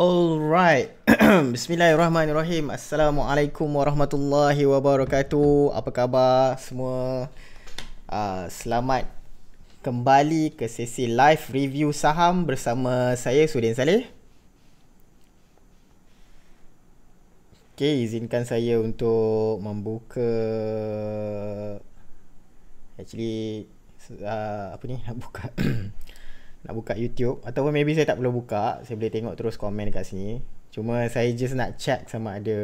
Alright. Bismillahirrahmanirrahim. Assalamualaikum warahmatullahi wabarakatuh. Apa khabar semua? Uh, selamat kembali ke sesi live review saham bersama saya Sudin Saleh. Okay, izinkan saya untuk membuka actually uh, apa ni nak buka tak buka YouTube ataupun maybe saya tak perlu buka, saya boleh tengok terus komen dekat sini. Cuma saya just nak check sama ada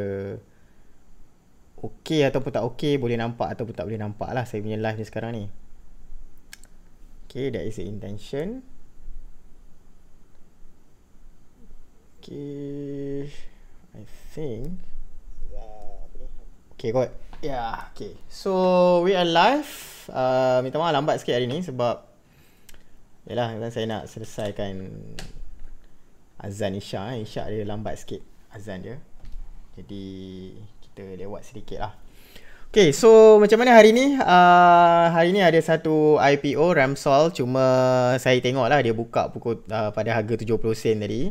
okey ataupun tak okey, boleh nampak ataupun tak boleh nampak lah saya punya live ni sekarang ni. Okay, that is the intention. Okay, I think. Okay, kot. Yeah, okay. So, we are live. Uh, minta maaf lambat sikit hari ni sebab Yalah, kan saya nak selesaikan azan Isya. Eh. Isya dia lambat sikit azan dia. Jadi, kita lewat sedikit lah. Okay, so macam mana hari ni? Uh, hari ni ada satu IPO, Ramsol. Cuma saya tengok lah dia buka pukul, uh, pada harga 70 sen tadi.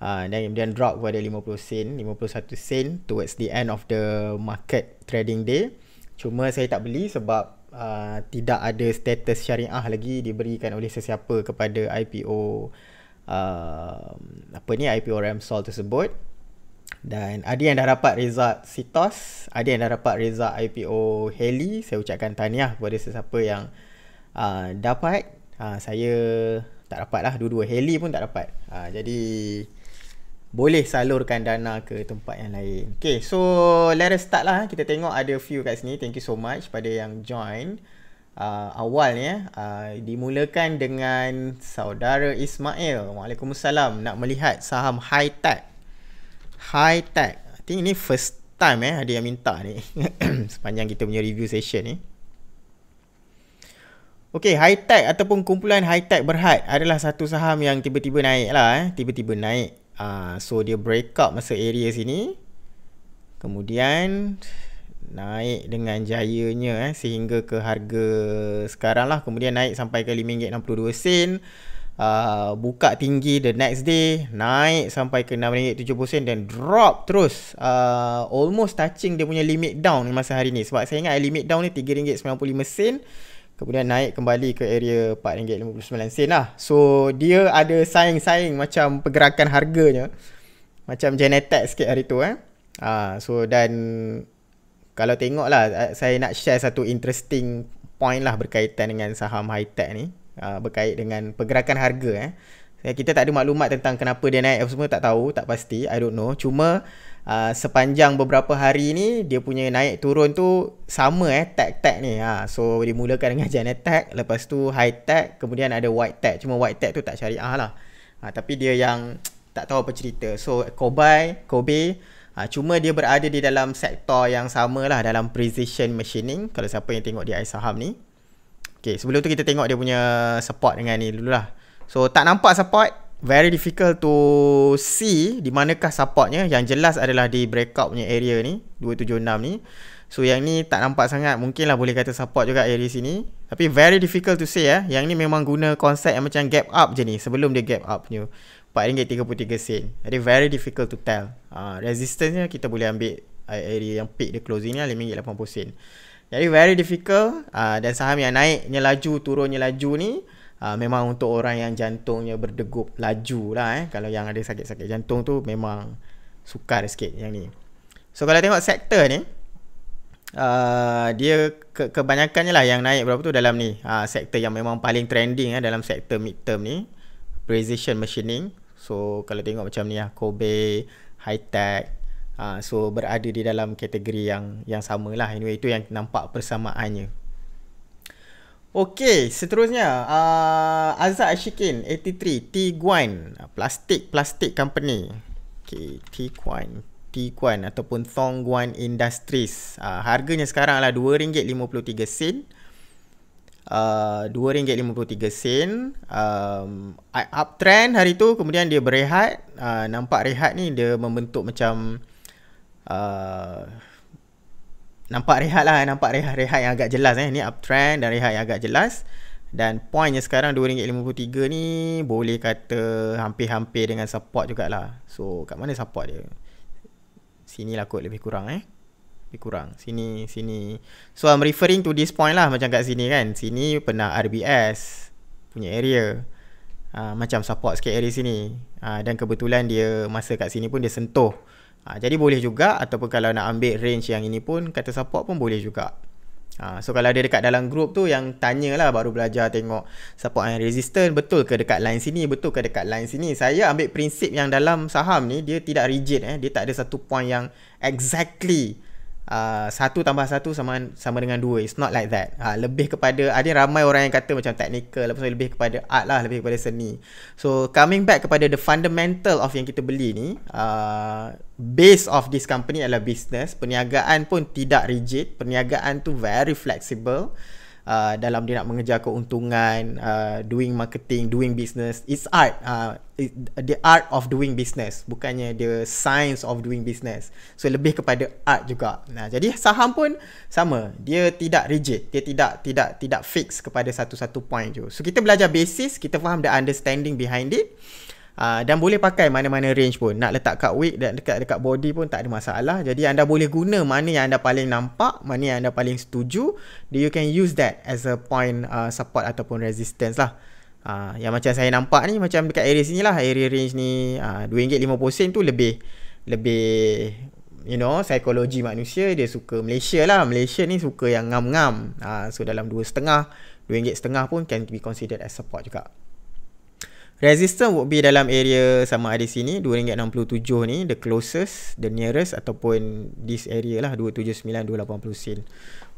Uh, dan kemudian drop kepada 50 sen, 51 sen towards the end of the market trading day. Cuma saya tak beli sebab uh, tidak ada status syariah lagi diberikan oleh sesiapa kepada IPO uh, um, apa ni IPO Ramsol tersebut dan ada yang dah dapat result Citos, ada yang dah dapat result IPO Heli. Saya ucapkan tahniah kepada sesiapa yang uh, dapat. Uh, saya tak dapat lah. Dua-dua Heli pun tak dapat. Uh, jadi boleh salurkan dana ke tempat yang lain. Okay, so let us start lah. Kita tengok ada few kat sini. Thank you so much pada yang join. Uh, awalnya, uh, dimulakan dengan saudara Ismail. Waalaikumsalam. Nak melihat saham high tech. High tech. I think ini first time eh ada yang minta ni. Sepanjang kita punya review session ni. Okay, high tech ataupun kumpulan high tech berhad adalah satu saham yang tiba-tiba naik lah eh. Tiba-tiba naik uh, so dia break up masa area sini kemudian naik dengan jayanya eh, sehingga ke harga sekarang lah kemudian naik sampai ke RM5.62 sen Uh, buka tinggi the next day naik sampai ke RM6.70 dan drop terus uh, almost touching dia punya limit down masa hari ni sebab saya ingat limit down ni RM3.95 kemudian naik kembali ke area RM4.59 lah. So dia ada saing-saing macam pergerakan harganya. Macam genetik sikit hari tu eh. Ah, so dan kalau tengok lah eh, saya nak share satu interesting point lah berkaitan dengan saham high tech ni. Ah, berkait dengan pergerakan harga eh. Kita tak ada maklumat tentang kenapa dia naik apa semua tak tahu, tak pasti, I don't know. Cuma uh, sepanjang beberapa hari ni dia punya naik turun tu sama eh tag tag ni ha so dia mulakan dengan janet tag lepas tu high tag kemudian ada white tag cuma white tag tu tak syariah lah ha, tapi dia yang tak tahu apa cerita so Kobe kobe ha, cuma dia berada di dalam sektor yang sama lah dalam precision machining kalau siapa yang tengok di air saham ni Okay, sebelum tu kita tengok dia punya support dengan ni dululah. So, tak nampak support very difficult to see di manakah supportnya yang jelas adalah di breakout punya area ni 276 ni so yang ni tak nampak sangat mungkin lah boleh kata support juga area sini tapi very difficult to say eh yang ni memang guna konsep yang macam gap up je ni sebelum dia gap up punya RM4.33 jadi very difficult to tell uh, resistance nya kita boleh ambil area yang peak dia closing ni lah, RM5.80 jadi very difficult uh, dan saham yang naiknya laju turunnya laju ni uh, memang untuk orang yang jantungnya berdegup laju lah eh. Kalau yang ada sakit-sakit jantung tu memang sukar sikit yang ni. So kalau tengok sektor ni, uh, dia ke- kebanyakannya lah yang naik berapa tu dalam ni. Uh, sektor yang memang paling trending eh, dalam sektor midterm ni. Precision machining. So kalau tengok macam ni lah, Kobe, Hightech, Uh, so berada di dalam kategori yang yang samalah anyway itu yang nampak persamaannya Okey, seterusnya uh, ah, Azad Ashikin 83 Tiguan Plastik Plastik Company. Okey, Tiguan Tiguan ataupun Tongguan Industries. Uh, harganya sekarang adalah RM2.53. sen. Ah, uh, RM2.53 sen. Um, uptrend hari tu kemudian dia berehat. Uh, nampak rehat ni dia membentuk macam uh, nampak rehat lah nampak rehat rehat yang agak jelas eh ni uptrend dan rehat yang agak jelas dan pointnya sekarang RM2.53 ni boleh kata hampir-hampir dengan support jugalah so kat mana support dia sini lah kot lebih kurang eh lebih kurang sini sini so I'm referring to this point lah macam kat sini kan sini pernah RBS punya area Uh, macam support sikit area sini uh, Dan kebetulan dia Masa kat sini pun dia sentuh Ha, jadi boleh juga ataupun kalau nak ambil range yang ini pun kata support pun boleh juga. Ha, so kalau ada dekat dalam group tu yang tanya lah baru belajar tengok support and resistance betul ke dekat line sini betul ke dekat line sini. Saya ambil prinsip yang dalam saham ni dia tidak rigid eh dia tak ada satu point yang exactly uh, Ah, satu tambah satu sama, sama dengan dua It's not like that uh, Lebih kepada Ada ramai orang yang kata macam technical so Lebih kepada art lah Lebih kepada seni So coming back kepada the fundamental of yang kita beli ni uh, Base of this company adalah business Perniagaan pun tidak rigid Perniagaan tu very flexible Uh, dalam dia nak mengejar keuntungan uh, doing marketing doing business it's art uh, it, the art of doing business bukannya the science of doing business so lebih kepada art juga nah jadi saham pun sama dia tidak rigid dia tidak tidak tidak fix kepada satu-satu point tu so kita belajar basis kita faham the understanding behind it uh, Ah, dan boleh pakai mana-mana range pun. Nak letak kat wig dan dekat dekat body pun tak ada masalah. Jadi anda boleh guna mana yang anda paling nampak, mana yang anda paling setuju. Then you can use that as a point uh, support ataupun resistance lah. Uh, yang macam saya nampak ni macam dekat area sini lah area range ni RM2.50 uh, tu lebih lebih you know psikologi manusia dia suka Malaysia lah Malaysia ni suka yang ngam-ngam uh, so dalam RM2.50 RM2.50 pun can be considered as support juga Resistance would be dalam area sama ada sini RM2.67 ni the closest, the nearest ataupun this area lah 279-280 sen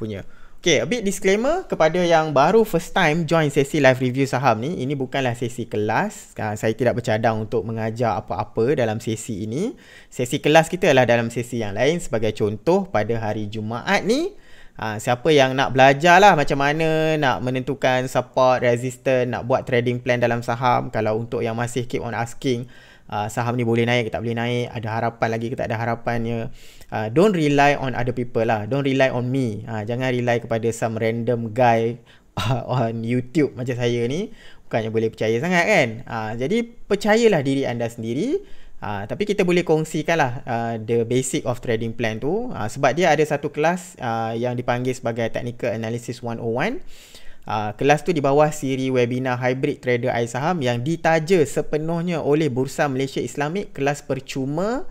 punya. Okay, a bit disclaimer kepada yang baru first time join sesi live review saham ni. Ini bukanlah sesi kelas. Ah, saya tidak bercadang untuk mengajar apa-apa dalam sesi ini. Sesi kelas kita adalah dalam sesi yang lain. Sebagai contoh, pada hari Jumaat ni, Ha, siapa yang nak belajar lah macam mana nak menentukan support, resistance, nak buat trading plan dalam saham. Kalau untuk yang masih keep on asking uh, saham ni boleh naik ke tak boleh naik, ada harapan lagi ke tak ada harapannya. Uh, don't rely on other people lah. Don't rely on me. Uh, jangan rely kepada some random guy on YouTube macam saya ni. Bukannya boleh percaya sangat kan. Uh, jadi percayalah diri anda sendiri. Uh, tapi kita boleh kongsikan lah uh, the basic of trading plan tu uh, sebab dia ada satu kelas uh, yang dipanggil sebagai technical analysis 101 uh, kelas tu di bawah siri webinar hybrid trader air saham yang ditaja sepenuhnya oleh Bursa Malaysia Islamik kelas percuma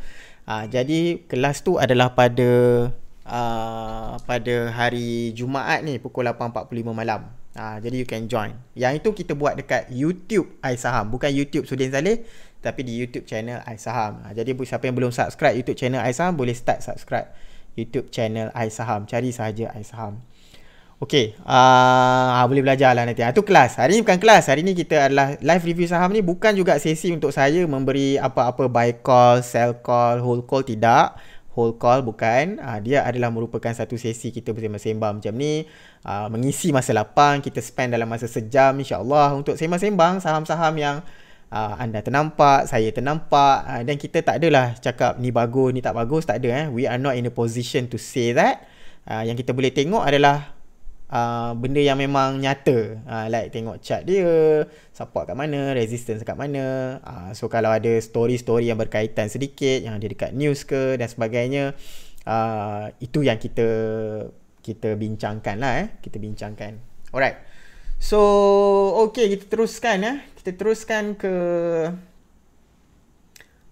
uh, jadi kelas tu adalah pada uh, pada hari Jumaat ni pukul 8.45 malam uh, jadi you can join yang itu kita buat dekat YouTube air saham bukan YouTube Sudin Saleh tapi di YouTube channel iSaham. Ha, jadi buat siapa yang belum subscribe YouTube channel Aisaham boleh start subscribe YouTube channel Aisaham. Cari sahaja iSaham. Okay. Uh, ah, ha, boleh belajar lah nanti. Itu ha, kelas. Hari ni bukan kelas. Hari ni kita adalah live review saham ni bukan juga sesi untuk saya memberi apa-apa buy call, sell call, hold call. Tidak. Hold call bukan. Uh, dia adalah merupakan satu sesi kita bersembang-sembang macam ni. Uh, mengisi masa lapang. Kita spend dalam masa sejam insyaAllah untuk sembang-sembang saham-saham yang uh, anda ternampak, saya ternampak uh, dan kita tak adalah cakap ni bagus, ni tak bagus, tak ada eh. We are not in a position to say that. Uh, yang kita boleh tengok adalah uh, benda yang memang nyata. Uh, like tengok chart dia, support kat mana, resistance kat mana. Uh, so kalau ada story-story yang berkaitan sedikit yang ada dekat news ke dan sebagainya, uh, itu yang kita kita bincangkan lah eh. Kita bincangkan. Alright. So, okay kita teruskan ya. Eh. Kita teruskan ke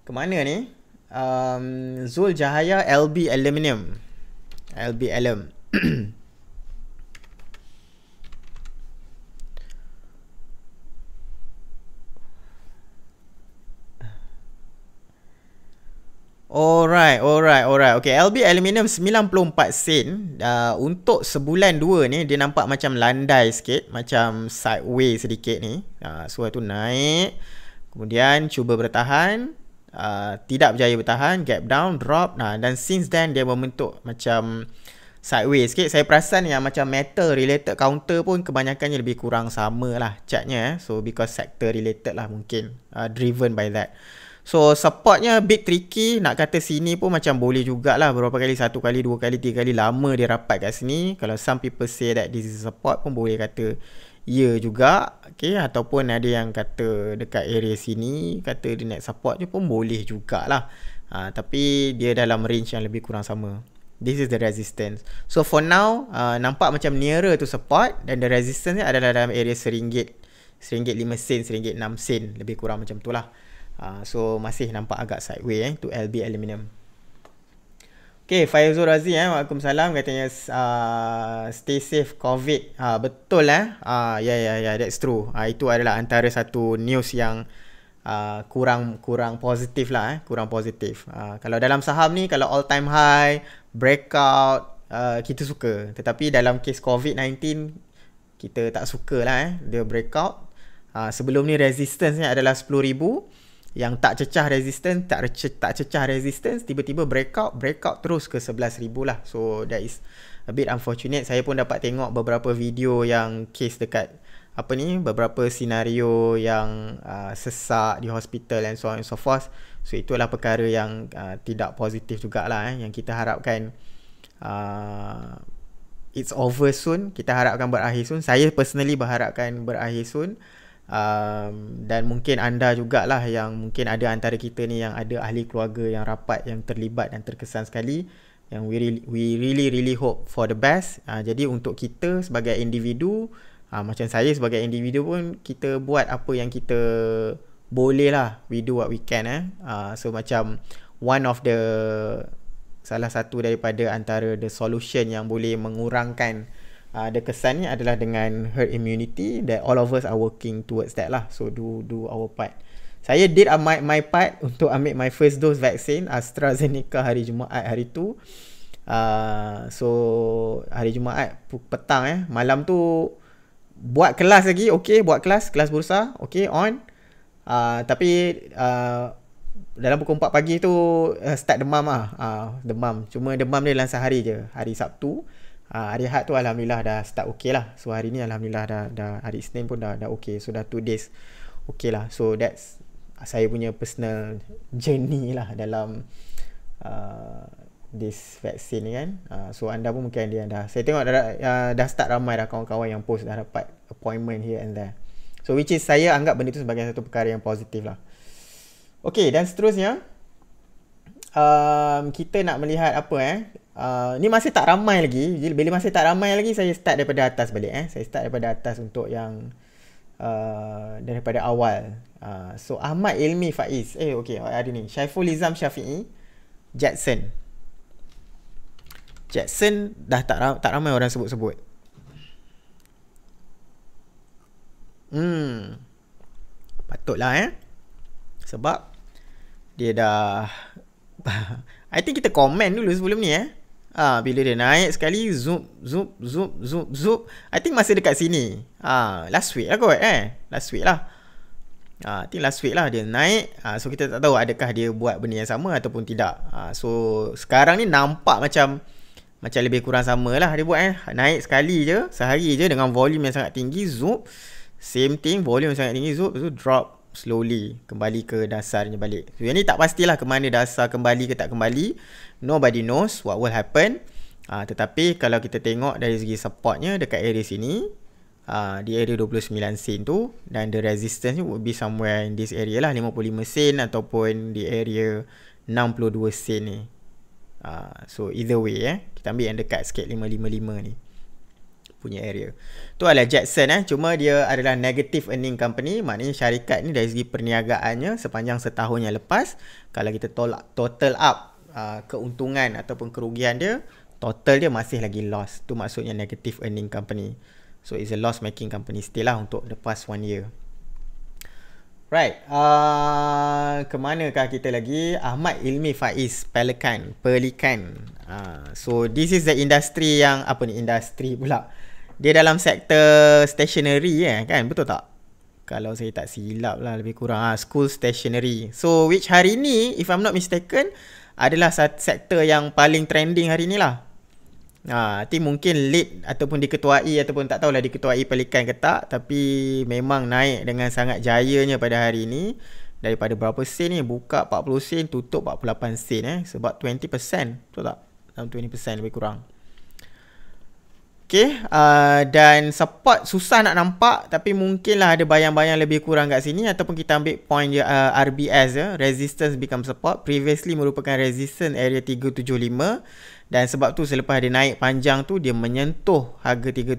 ke mana ni? Um, Zul Jahaya LB Aluminium. LB Aluminium. Alright, alright, alright. Okay, LB Aluminium 94 sen uh, untuk sebulan dua ni dia nampak macam landai sikit, macam sideways sedikit ni. Uh, so itu naik. Kemudian cuba bertahan, uh, tidak berjaya bertahan, gap down, drop. Nah, uh, dan since then dia membentuk macam sideways sikit. Saya perasan yang macam metal related counter pun kebanyakannya lebih kurang sama lah chartnya. Eh. So because sector related lah mungkin uh, driven by that. So supportnya bit tricky Nak kata sini pun macam boleh jugalah Berapa kali, satu kali, dua kali, tiga kali Lama dia rapat kat sini Kalau some people say that this is support pun boleh kata Ya juga Okay, ataupun ada yang kata dekat area sini Kata dia nak support je pun boleh jugalah ha, Tapi dia dalam range yang lebih kurang sama This is the resistance So for now uh, Nampak macam nearer to support Dan the resistance ni adalah dalam area seringgit Seringgit lima sen, seringgit enam sen Lebih kurang macam tu lah uh, so masih nampak agak sideways eh, to LB aluminium Okay, Faizul Razi, eh, Waalaikumsalam. Katanya, uh, stay safe COVID. Uh, betul, eh? Ya, uh, ya, yeah, ya, yeah, yeah, that's true. Uh, itu adalah antara satu news yang uh, kurang kurang positif lah, eh? kurang positif. Uh, kalau dalam saham ni, kalau all time high, breakout, uh, kita suka. Tetapi dalam kes COVID-19, kita tak suka lah, eh? dia breakout. Uh, sebelum ni, resistance ni adalah 10000 ribu yang tak cecah resistance tak rece- tak cecah resistance tiba-tiba breakout breakout terus ke 11000 lah so that is a bit unfortunate saya pun dapat tengok beberapa video yang case dekat apa ni beberapa senario yang uh, sesak di hospital and so on and so forth so itulah perkara yang uh, tidak positif jugalah eh yang kita harapkan uh, it's over soon kita harapkan berakhir soon saya personally berharapkan berakhir soon um, dan mungkin anda jugalah yang mungkin ada antara kita ni yang ada ahli keluarga yang rapat yang terlibat dan terkesan sekali yang we really we really, really hope for the best uh, jadi untuk kita sebagai individu uh, macam saya sebagai individu pun kita buat apa yang kita boleh lah we do what we can eh uh, so macam one of the salah satu daripada antara the solution yang boleh mengurangkan Ah, ada uh, kesannya adalah dengan herd immunity that all of us are working towards that lah so do do our part saya did uh, my my part untuk ambil my first dose vaccine AstraZeneca hari Jumaat hari tu uh, so hari Jumaat petang eh malam tu buat kelas lagi okey buat kelas kelas bursa okey on uh, tapi uh, dalam pukul 4 pagi tu uh, start demam lah. ah uh, demam cuma demam dia dalam sehari je hari Sabtu Uh, hari Ahad tu Alhamdulillah dah start okay lah So hari ni Alhamdulillah dah, dah hari Isnin pun dah, dah okay So dah 2 days okay lah So that's saya punya personal journey lah dalam uh, this vaccine ni kan uh, So anda pun mungkin dia dah Saya tengok dah, uh, dah start ramai dah kawan-kawan yang post dah dapat appointment here and there So which is saya anggap benda tu sebagai satu perkara yang positif lah Okay dan seterusnya um, kita nak melihat apa eh. Uh, ni masih tak ramai lagi. Bila masih tak ramai lagi, saya start daripada atas balik eh. Saya start daripada atas untuk yang uh, daripada awal. Uh, so, Ahmad Ilmi Faiz. Eh, okay. Ada ni. Syaiful Izam Syafi'i. Jackson. Jackson dah tak, ra- tak ramai orang sebut-sebut. Hmm. Patutlah eh. Sebab dia dah I think kita komen dulu sebelum ni eh. Ah ha, bila dia naik sekali zoom zoom zoom zoom zoom. I think masa dekat sini. Ah ha, last week lah kot eh. Last week lah. Ah ha, I think last week lah dia naik. Ah ha, so kita tak tahu adakah dia buat benda yang sama ataupun tidak. Ah ha, so sekarang ni nampak macam macam lebih kurang sama lah dia buat eh. Naik sekali je, sehari je dengan volume yang sangat tinggi zoom. Same thing, volume yang sangat tinggi zoom, zoom drop slowly kembali ke dasarnya balik. So, yang ni tak pastilah ke mana dasar kembali ke tak kembali. Nobody knows what will happen. Uh, tetapi kalau kita tengok dari segi supportnya dekat area sini, uh, di area 29 sen tu dan the resistance would be somewhere in this area lah 55 sen ataupun di area 62 sen ni. Uh, so either way eh, kita ambil yang dekat sikit 555 ni punya area. Tu adalah Jackson eh. Cuma dia adalah negative earning company. Maknanya syarikat ni dari segi perniagaannya sepanjang setahun yang lepas. Kalau kita tolak total up uh, keuntungan ataupun kerugian dia. Total dia masih lagi loss. Tu maksudnya negative earning company. So it's a loss making company still lah untuk the past one year. Right. Uh, kemanakah kita lagi? Ahmad Ilmi Faiz Pelikan. Pelikan. Uh, so this is the industry yang apa ni industry pula. Dia dalam sektor stationery eh, kan? Betul tak? Kalau saya tak silap lah lebih kurang. Ha, school stationery. So which hari ni if I'm not mistaken adalah sektor yang paling trending hari ni lah. Ah, nanti mungkin lead ataupun diketuai ataupun tak tahulah diketuai pelikan ke tak. Tapi memang naik dengan sangat jayanya pada hari ni. Daripada berapa sen ni? Buka 40 sen, tutup 48 sen eh. Sebab 20%. Betul tak? Dalam 20% lebih kurang. Okay, uh, dan support susah nak nampak tapi mungkinlah ada bayang-bayang lebih kurang kat sini ataupun kita ambil point je uh, RBS ya, eh, resistance become support. Previously merupakan resistance area 375 dan sebab tu selepas dia naik panjang tu dia menyentuh harga 375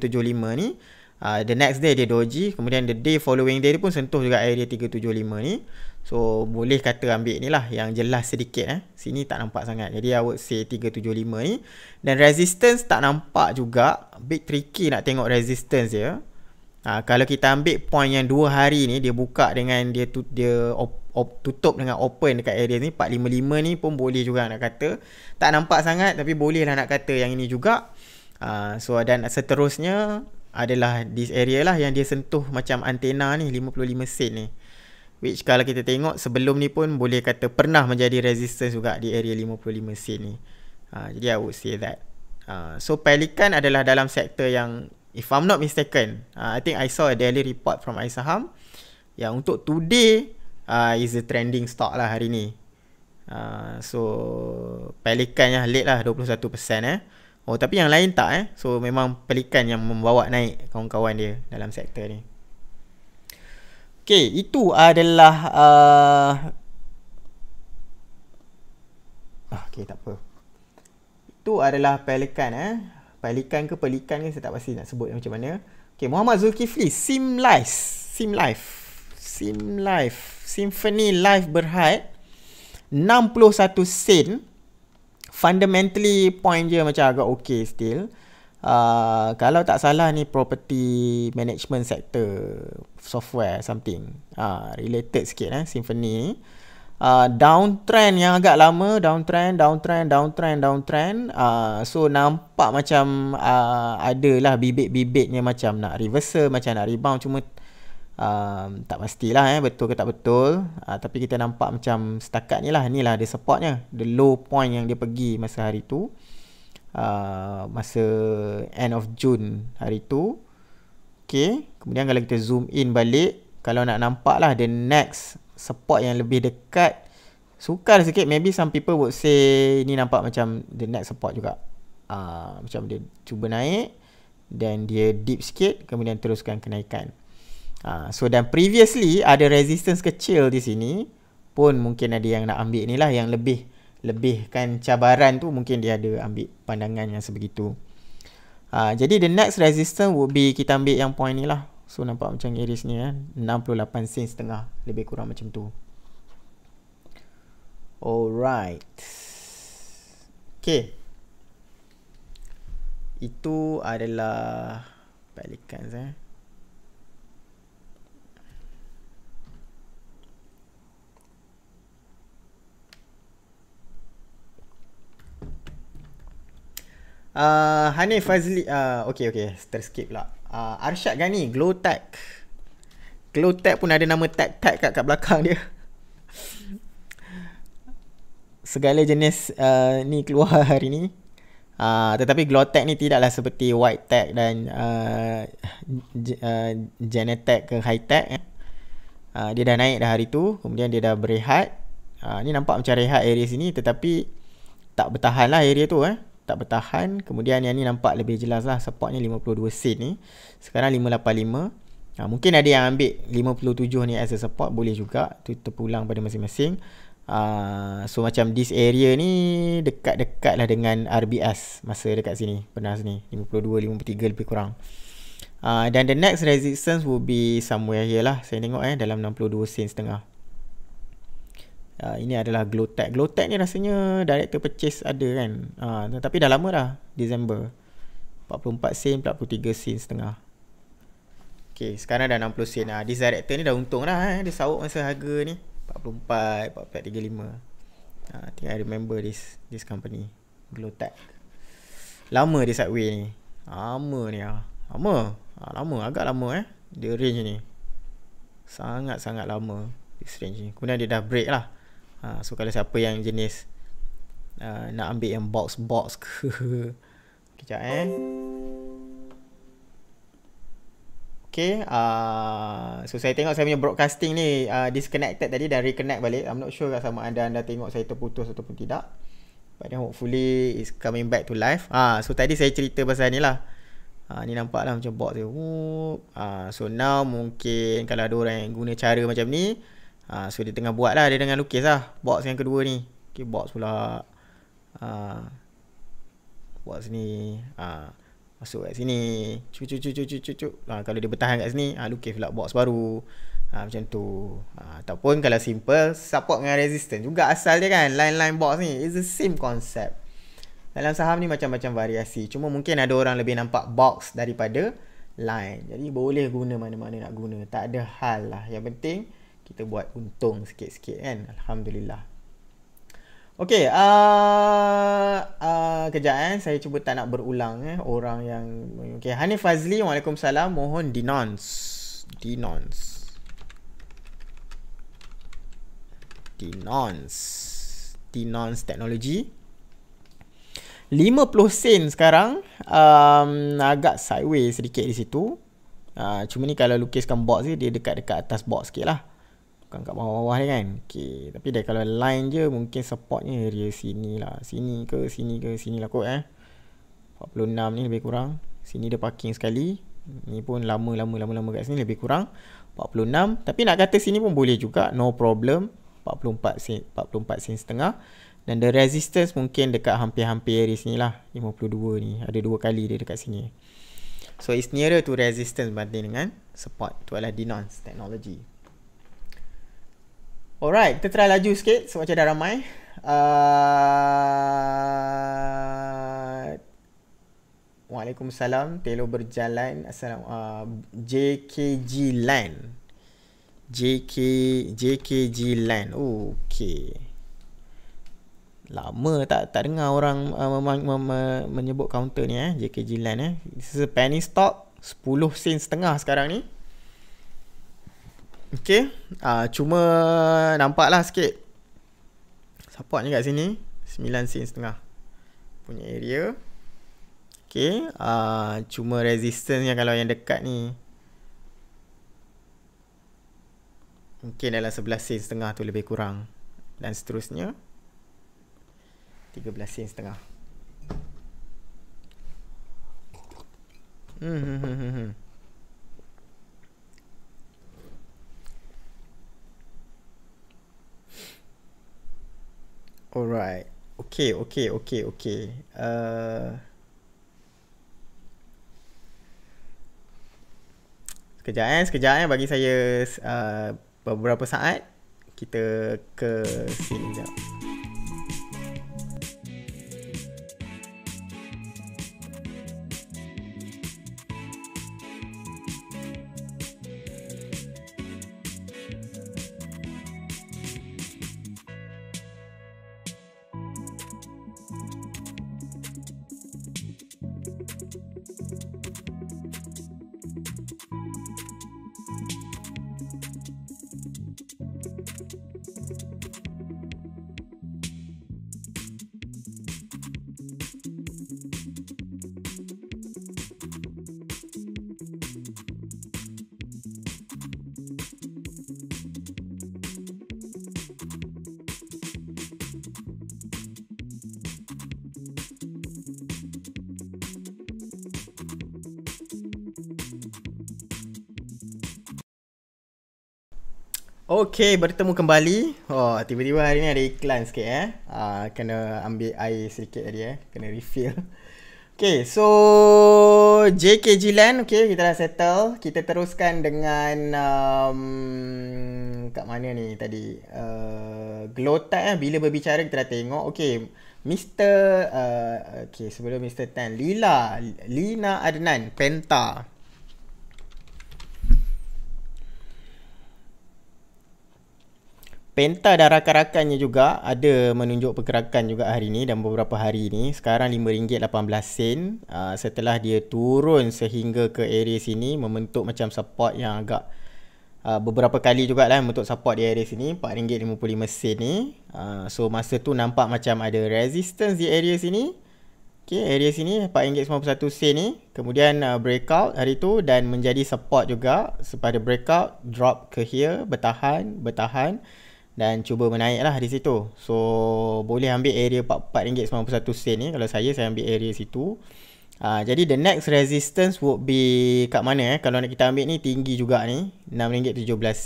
ni. Uh, the next day dia doji, kemudian the day following day dia pun sentuh juga area 375 ni. So boleh kata ambil ni lah yang jelas sedikit eh. Sini tak nampak sangat. Jadi I would say 375 ni. Dan resistance tak nampak juga bit tricky nak tengok resistance dia. Ha, kalau kita ambil point yang 2 hari ni dia buka dengan dia tu, dia op, op, tutup dengan open dekat area ni 455 ni pun boleh juga nak kata. Tak nampak sangat tapi boleh lah nak kata yang ini juga. Ha, so dan seterusnya adalah this area lah yang dia sentuh macam antena ni 55 sen ni. Which kalau kita tengok sebelum ni pun boleh kata pernah menjadi resistance juga di area 55 sen ni. Ha, jadi I would say that. Ah, so Pelican adalah dalam sektor yang if I'm not mistaken, uh, I think I saw a daily report from iSaham yang untuk today uh, is the trending stock lah hari ni. Uh, so Pelican yang late lah 21% eh. Oh tapi yang lain tak eh. So memang Pelican yang membawa naik kawan-kawan dia dalam sektor ni. Okay, itu adalah uh... Okay, tak apa tu adalah pelikan eh. Pelikan ke pelikan ke saya tak pasti nak sebut macam mana. Okey, Muhammad Zulkifli, Sim Life, Sim Life. Sim Life, Symphony Life Berhad 61 sen. Fundamentally point je macam agak okey still. Uh, kalau tak salah ni property management sector software something uh, related sikit eh symphony ni uh, downtrend yang agak lama downtrend downtrend downtrend downtrend uh, so nampak macam uh, ada lah bibit-bibitnya macam nak reversal macam nak rebound cuma Uh, tak pastilah eh betul ke tak betul uh, tapi kita nampak macam setakat ni lah ni lah dia supportnya the low point yang dia pergi masa hari tu uh, masa end of June hari tu ok kemudian kalau kita zoom in balik kalau nak nampak lah the next support yang lebih dekat sukar sikit maybe some people would say ini nampak macam the next support juga uh, macam dia cuba naik dan dia deep sikit kemudian teruskan kenaikan uh, so dan previously ada resistance kecil di sini pun mungkin ada yang nak ambil ni lah yang lebih lebihkan cabaran tu mungkin dia ada ambil pandangan yang sebegitu uh, jadi the next resistance would be kita ambil yang point ni lah So nampak macam Aries ni eh 68 sen setengah lebih kurang macam tu. Alright. Okay. Itu adalah Pelikan eh. Uh, Hanif Fazli uh, Okay okay Terskip lah uh, ah, Arsyad Gani kan Glow Tag Glow Tag pun ada nama tag-tag kat, kat belakang dia Segala jenis uh, ni keluar hari ni uh, Tetapi Glow Tag ni tidaklah seperti White Tag dan uh, uh, Genetag ke High Tag eh. Uh, dia dah naik dah hari tu Kemudian dia dah berehat uh, Ni nampak macam rehat area sini Tetapi Tak bertahan lah area tu eh tak bertahan. Kemudian yang ni nampak lebih jelas lah supportnya 52 sen ni. Sekarang 585. Ha, mungkin ada yang ambil 57 ni as a support boleh juga. Tu terpulang pada masing-masing. Uh, so macam this area ni dekat-dekat lah dengan RBS masa dekat sini pernah sini 52 53 lebih kurang uh, dan the next resistance will be somewhere here lah saya tengok eh dalam 62 sen setengah Ah, ini adalah Glotek. Glotek ni rasanya director purchase ada kan. Uh, tapi dah lama dah. Disember. 44 sen, 43 sen setengah. Okay, sekarang dah 60 sen lah. This director ni dah untung lah. Eh. Dia sawuk masa harga ni. 44, 43, 45. Uh, I think I remember this this company. Glotek. Lama dia subway ni. Lama ni lah. Lama. Ha, lama. Agak lama eh. Dia range ni. Sangat-sangat lama. This range ni. Kemudian dia dah break lah ha, So kalau siapa yang jenis uh, Nak ambil yang box-box ke Kejap eh Okay uh, So saya tengok saya punya broadcasting ni uh, Disconnected tadi dan reconnect balik I'm not sure sama anda anda tengok saya terputus ataupun tidak But then hopefully it's coming back to life ha, So tadi saya cerita pasal ni lah Ha, ni nampak lah macam box dia. Ha, so now mungkin kalau ada orang yang guna cara macam ni, Ha, so dia tengah buat lah dia dengan lukis lah Box yang kedua ni okay, Box pula ha, Box ni ha, Masuk kat sini cucu cucu cucu cucu cucu ha, Kalau dia bertahan kat sini ha, Lukis pula box baru ha, Macam tu ha, Ataupun kalau simple Support dengan resistance juga asal dia kan Line-line box ni it's the same concept Dalam saham ni macam-macam variasi Cuma mungkin ada orang lebih nampak box daripada line Jadi boleh guna mana-mana nak guna Tak ada hal lah Yang penting kita buat untung sikit-sikit kan alhamdulillah Okey, a uh, uh, kejap eh saya cuba tak nak berulang eh orang yang okay Hanif Fazli Waalaikumsalam mohon denounce denounce denounce denounce teknologi 50 sen sekarang um, agak sideways sedikit di situ uh, cuma ni kalau lukiskan box ni dia dekat-dekat atas box sikit lah Bukan kat bawah-bawah ni kan Okay Tapi dia kalau line je Mungkin supportnya area sini lah Sini ke sini ke sini lah kot eh 46 ni lebih kurang Sini dia parking sekali Ni pun lama-lama-lama-lama kat sini Lebih kurang 46 Tapi nak kata sini pun boleh juga No problem 44 sen, 44 sen setengah Dan the resistance mungkin dekat hampir-hampir area sini lah 52 ni Ada dua kali dia dekat sini So it's nearer to resistance banding dengan support Itu adalah denounce technology Alright, kita try laju sikit sebab macam dah ramai. Uh... Waalaikumsalam, Telo berjalan. Assalamualaikum. uh, JKG Land. JK JKG Land. Okey. Lama tak tak dengar orang uh, mem- mem- menyebut kaunter ni eh, JKG Land eh. This is a penny stock 10 sen setengah sekarang ni. Okay uh, ah, Cuma Nampak lah sikit Support ni kat sini 9 sen setengah Punya area Okay uh, ah, Cuma resistance yang kalau yang dekat ni Mungkin dalam 11 sen setengah tu lebih kurang Dan seterusnya 13 sen setengah Hmm hmm hmm hmm, hmm. Alright. Okay, okay, okay, okay. Uh, sekejap eh, sekejap eh. Bagi saya uh, beberapa saat. Kita ke sini sekejap. Okay, bertemu kembali. Oh, tiba-tiba hari ni ada iklan sikit eh. Ah, kena ambil air sedikit tadi eh. Kena refill. Okay, so JKG Land. Okay, kita dah settle. Kita teruskan dengan... Um, kat mana ni tadi? Uh, Glotat eh. Bila berbicara kita dah tengok. Okay, Mr... Uh, okay, sebelum Mr. Tan. Lila. Lina Adnan. Penta. Penta dan rakan-rakannya juga ada menunjuk pergerakan juga hari ini dan beberapa hari ini. Sekarang RM5.18 sen uh, setelah dia turun sehingga ke area sini membentuk macam support yang agak uh, beberapa kali juga lah membentuk support di area sini RM4.55 sen ni. Uh, so masa tu nampak macam ada resistance di area sini. Okay, area sini RM4.91 sen ni. Kemudian breakout hari tu dan menjadi support juga. Sepada breakout, drop ke here, bertahan, bertahan dan cuba menaik lah di situ. So boleh ambil area RM44.91 ni kalau saya saya ambil area situ. Uh, jadi the next resistance would be kat mana eh kalau nak kita ambil ni tinggi juga ni RM6.17 uh,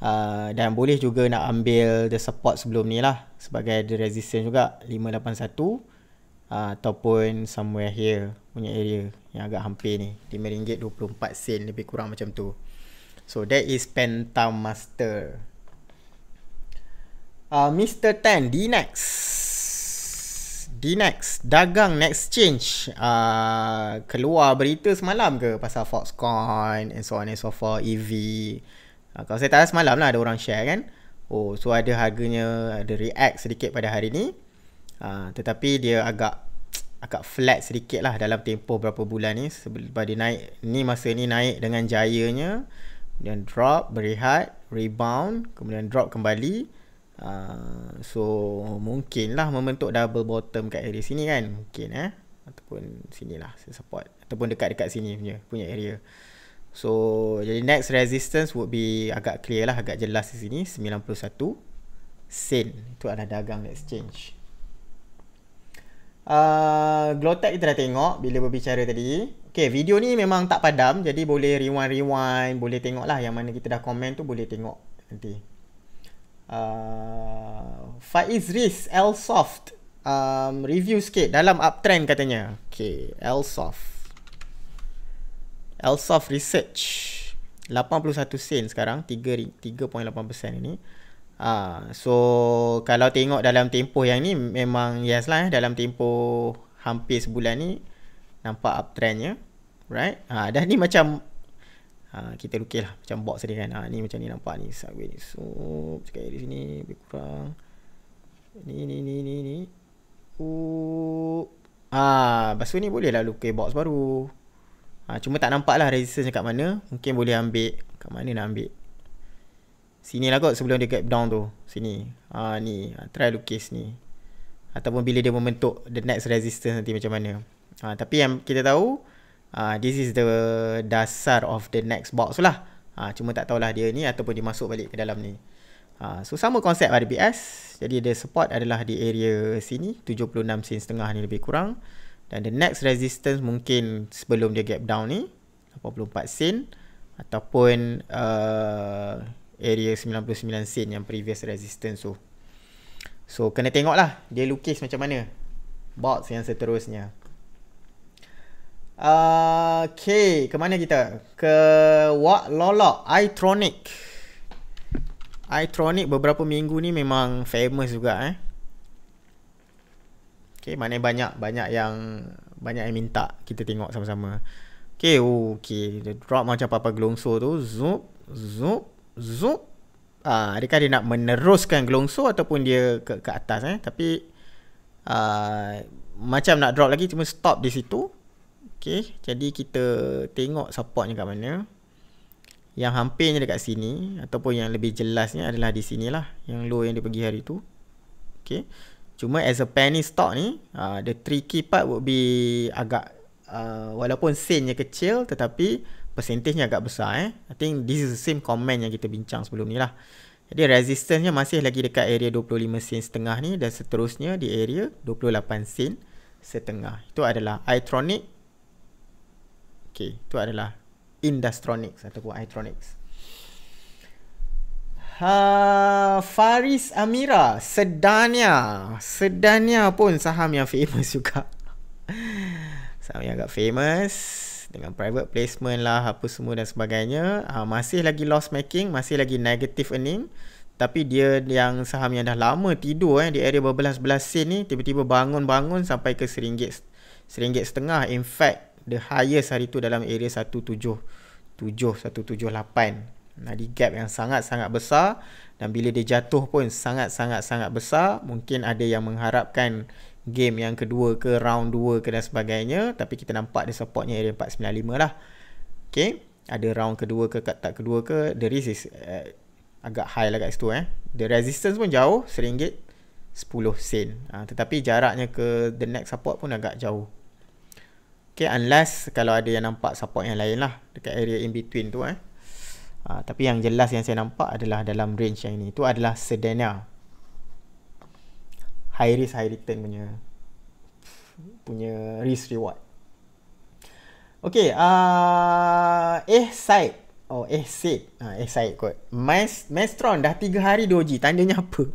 ah, dan boleh juga nak ambil the support sebelum ni lah sebagai the resistance juga 581 uh, ah, ataupun somewhere here punya area yang agak hampir ni RM5.24 lebih kurang macam tu. So that is Pentamaster uh, ah, Mr. Tan Dnex Dnex dagang next change uh, keluar berita semalam ke pasal Foxconn and so on and so forth EV uh, ah, kalau saya tahu semalam lah ada orang share kan oh so ada harganya ada react sedikit pada hari ni uh, tetapi dia agak agak flat sedikit lah dalam tempoh berapa bulan ni sebab dia naik ni masa ni naik dengan jayanya kemudian drop berehat rebound kemudian drop kembali Uh, so mungkin lah membentuk double bottom kat area sini kan mungkin eh ataupun sini lah support ataupun dekat-dekat sini punya punya area so jadi next resistance would be agak clear lah agak jelas di sini 91 sen itu adalah dagang exchange uh, ah, Glotech kita dah tengok bila berbicara tadi Okay video ni memang tak padam Jadi boleh rewind-rewind Boleh tengok lah yang mana kita dah komen tu Boleh tengok nanti uh, Faiz Riz Lsoft um, review sikit dalam uptrend katanya okay Lsoft Lsoft Research 81 sen sekarang 3.8% ini uh, so kalau tengok dalam tempoh yang ni memang yes lah eh, dalam tempoh hampir sebulan ni nampak uptrendnya right uh, ah, dan ni macam ha, kita lukis lah macam box dia kan ha, ni macam ni nampak ni sawi ni so cakap di sini lebih kurang ni ni ni ni ni Uh, ha, lepas ni boleh lah lukis box baru ha, Cuma tak nampak lah resistance kat mana Mungkin boleh ambil Kat mana nak ambil Sini lah kot sebelum dia get down tu Sini ha, Ni ha, Try lukis ni Ataupun bila dia membentuk The next resistance nanti macam mana ha, Tapi yang kita tahu uh, this is the dasar of the next box lah. Uh, cuma tak tahulah dia ni ataupun dia masuk balik ke dalam ni. Uh, so sama konsep RBS. Jadi the support adalah di area sini. 76 sen setengah ni lebih kurang. Dan the next resistance mungkin sebelum dia gap down ni. 84 sen. Ataupun uh, area 99 sen yang previous resistance tu. So kena tengok lah dia lukis macam mana. Box yang seterusnya. Ah, okay, ke mana kita? Ke Wak Lolok, iTronic. iTronic beberapa minggu ni memang famous juga eh. Okay, mana banyak banyak yang banyak yang minta kita tengok sama-sama. Okay, okay. Dia drop macam apa-apa gelongso tu. Zoop, zoop, zoop. Ah, adakah dia nak meneruskan gelongso ataupun dia ke, ke atas eh? Tapi, ah, macam nak drop lagi cuma stop di situ. Okay, jadi kita tengok supportnya kat mana Yang hampirnya dekat sini Ataupun yang lebih jelasnya adalah di sini lah Yang low yang dia pergi hari tu Okay, cuma as a penny stock ni uh, The tricky part would be agak uh, Walaupun sinnya kecil tetapi Percentagenya agak besar eh I think this is the same comment yang kita bincang sebelum ni lah Jadi resistance-nya masih lagi dekat area 25 sen setengah ni Dan seterusnya di area 28 sen setengah Itu adalah iTronic Okay, itu adalah Industronics ataupun Itronics. Uh, Faris Amira, Sedania. Sedania pun saham yang famous juga. saham yang agak famous dengan private placement lah apa semua dan sebagainya uh, masih lagi loss making masih lagi negative earning tapi dia yang saham yang dah lama tidur eh di area berbelas-belas sen ni tiba-tiba bangun-bangun sampai ke seringgit seringgit setengah in fact the highest hari tu dalam area 177 178 nah, di gap yang sangat-sangat besar dan bila dia jatuh pun sangat-sangat-sangat besar mungkin ada yang mengharapkan game yang kedua ke round 2 ke dan sebagainya tapi kita nampak dia supportnya area 495 lah Okay, ada round kedua ke kat tak kedua ke the risk is uh, eh, agak high lah kat situ eh the resistance pun jauh seringgit 10 sen ah, tetapi jaraknya ke the next support pun agak jauh Okay, unless kalau ada yang nampak support yang lain lah Dekat area in between tu eh ha, Tapi yang jelas yang saya nampak adalah dalam range yang ini Itu adalah sedania High risk, high return punya Punya risk reward Okay, uh, eh side Oh, eh said uh, Eh side kot Maestron dah 3 hari doji Tandanya apa?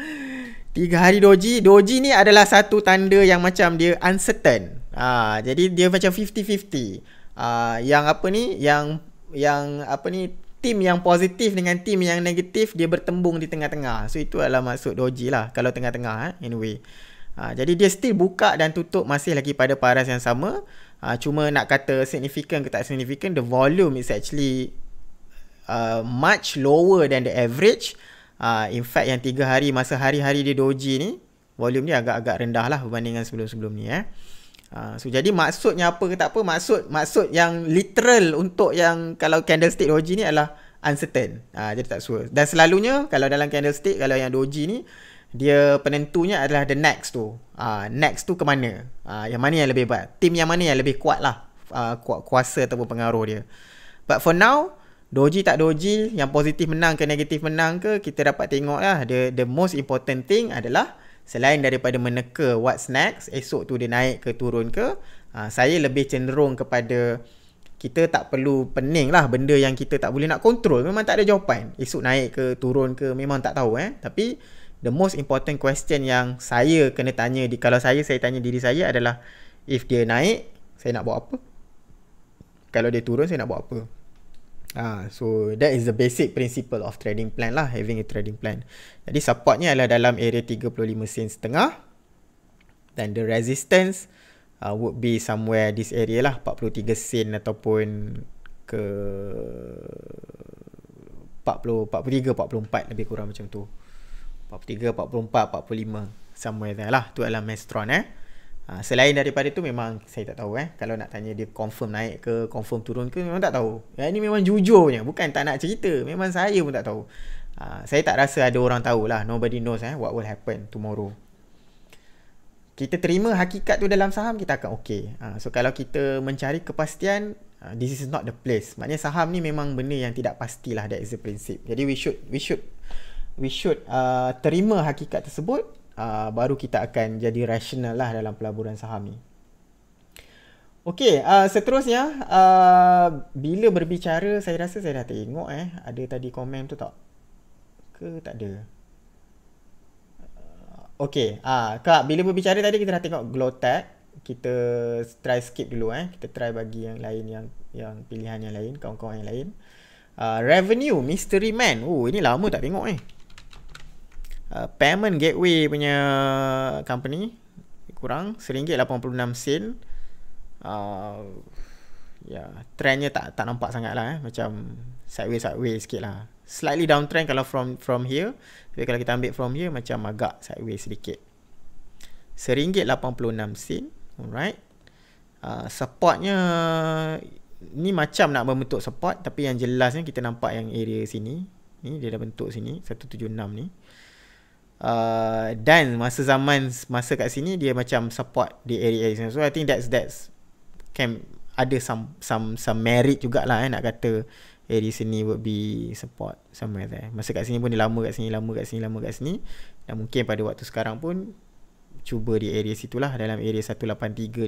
3 hari doji Doji ni adalah satu tanda yang macam dia uncertain Ah, jadi dia macam 50-50. Ah, ha, yang apa ni? Yang yang apa ni? Tim yang positif dengan tim yang negatif dia bertembung di tengah-tengah. So itu adalah maksud doji lah kalau tengah-tengah eh. Anyway. Ah, jadi dia still buka dan tutup masih lagi pada paras yang sama. Ah, cuma nak kata signifikan ke tak signifikan the volume is actually uh, much lower than the average. Uh, in fact yang tiga hari masa hari-hari dia doji ni volume dia agak-agak rendah lah berbanding dengan sebelum-sebelum ni eh. Ha, so jadi maksudnya apa ke tak apa maksud maksud yang literal untuk yang kalau candlestick doji ni adalah uncertain. Ha, jadi tak sure. Dan selalunya kalau dalam candlestick kalau yang doji ni dia penentunya adalah the next tu. Ha, next tu ke mana? Ha, yang mana yang lebih baik? Tim yang mana yang lebih kuat lah uh, kuasa ataupun pengaruh dia. But for now, doji tak doji, yang positif menang ke negatif menang ke, kita dapat tengok lah. The, the most important thing adalah Selain daripada meneka what's next, esok tu dia naik ke turun ke, uh, saya lebih cenderung kepada kita tak perlu pening lah benda yang kita tak boleh nak kontrol. Memang tak ada jawapan. Esok naik ke turun ke memang tak tahu eh. Tapi the most important question yang saya kena tanya di kalau saya saya tanya diri saya adalah if dia naik saya nak buat apa? Kalau dia turun saya nak buat apa? Ah, so that is the basic principle of trading plan lah, having a trading plan. Jadi supportnya adalah dalam area 35 sen setengah. Then the resistance uh, would be somewhere this area lah, 43 sen ataupun ke 40, 43, 44 lebih kurang macam tu. 43, 44, 45 somewhere there lah. Tu adalah Mestron eh. Ha, selain daripada tu memang saya tak tahu eh. Kalau nak tanya dia confirm naik ke confirm turun ke memang tak tahu. Ya, ini memang jujurnya. Bukan tak nak cerita. Memang saya pun tak tahu. Ha, saya tak rasa ada orang tahu lah. Nobody knows eh what will happen tomorrow. Kita terima hakikat tu dalam saham kita akan okay. Ha, ah, so kalau kita mencari kepastian this is not the place. Maknanya saham ni memang benda yang tidak pastilah that is the principle. Jadi we should we should we should uh, terima hakikat tersebut uh, baru kita akan jadi rasional lah dalam pelaburan saham ni. Okey, uh, seterusnya uh, bila berbicara saya rasa saya dah tengok eh ada tadi komen tu tak? Ke tak ada? Uh, okey, ah uh, kak bila berbicara tadi kita dah tengok Glowtech, kita try skip dulu eh. Kita try bagi yang lain yang yang pilihan yang lain, kawan-kawan yang lain. Uh, revenue Mystery Man. Oh, ini lama tak tengok eh. Uh, payment gateway punya company kurang RM1.86 sen uh, ya yeah, trendnya tak tak nampak sangat lah eh. macam sideways sideways sikit lah slightly downtrend kalau from from here tapi kalau kita ambil from here macam agak sideways sedikit RM1.86 sen alright uh, supportnya ni macam nak membentuk support tapi yang jelasnya kita nampak yang area sini ni dia dah bentuk sini 176 ni uh, dan masa zaman masa kat sini dia macam support the area so I think that's that's can ada some some some merit jugalah eh nak kata Eri eh, sini would be support somewhere there. Masa kat sini pun dia lama kat sini, lama kat sini, lama kat sini. Dan mungkin pada waktu sekarang pun cuba di area situ lah dalam area 183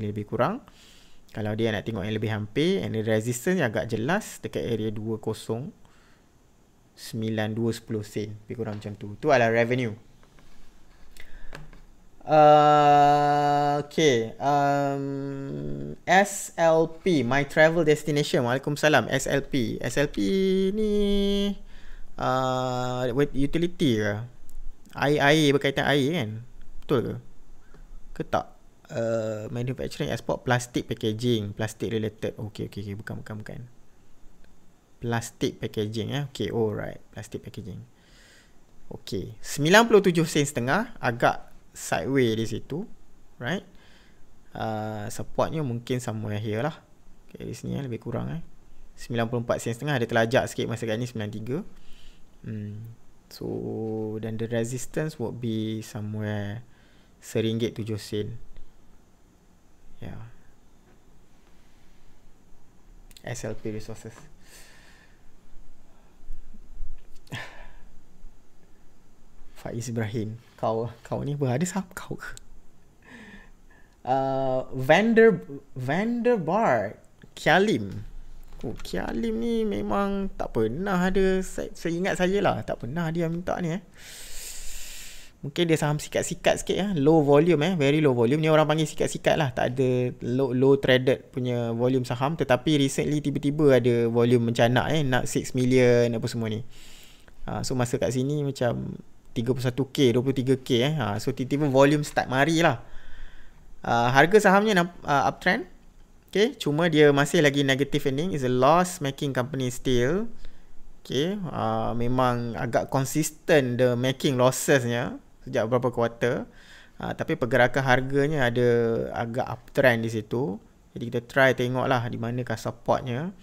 ni lebih kurang. Kalau dia nak tengok yang lebih hampir and the resistance yang agak jelas dekat area 20 9210 sen lebih kurang macam tu. Tu adalah revenue. Uh, okay. Um, SLP, my travel destination. Waalaikumsalam. SLP. SLP ni uh, with utility ke? Air-air berkaitan air kan? Betul ke? Ke tak? Uh, manufacturing export plastik packaging. plastik related. Okay, okay, okay. Bukan, bukan, bukan. Plastik packaging ya. Eh? Okay, alright. Plastik packaging. Okay. 97 sen setengah. Agak sideway di situ right uh, supportnya mungkin somewhere here lah okay, di sini eh, lebih kurang eh. 94 sen setengah ada terlajak sikit masa kat ni 93 hmm. so dan the resistance would be somewhere seringgit tujuh sen ya yeah. SLP resources Faiz Ibrahim kau kau ni berhadis apa kau ke? Uh, Vander Vanderbar Kialim. Oh, Kialim ni memang tak pernah ada saya, saya ingat saya lah tak pernah dia minta ni eh. Mungkin dia saham sikat-sikat sikit eh. Low volume eh. Very low volume. Ni orang panggil sikat-sikat lah. Tak ada low, low traded punya volume saham. Tetapi recently tiba-tiba ada volume mencanak eh. Nak 6 million apa semua ni. Uh, so masa kat sini macam 31k 23k eh. ha, so tiba-tiba volume start mari lah uh, harga sahamnya uh, uptrend okay cuma dia masih lagi negative ending is a loss making company still okay uh, memang agak consistent the making lossesnya sejak beberapa quarter uh, tapi pergerakan harganya ada agak uptrend di situ jadi kita try tengok lah di manakah supportnya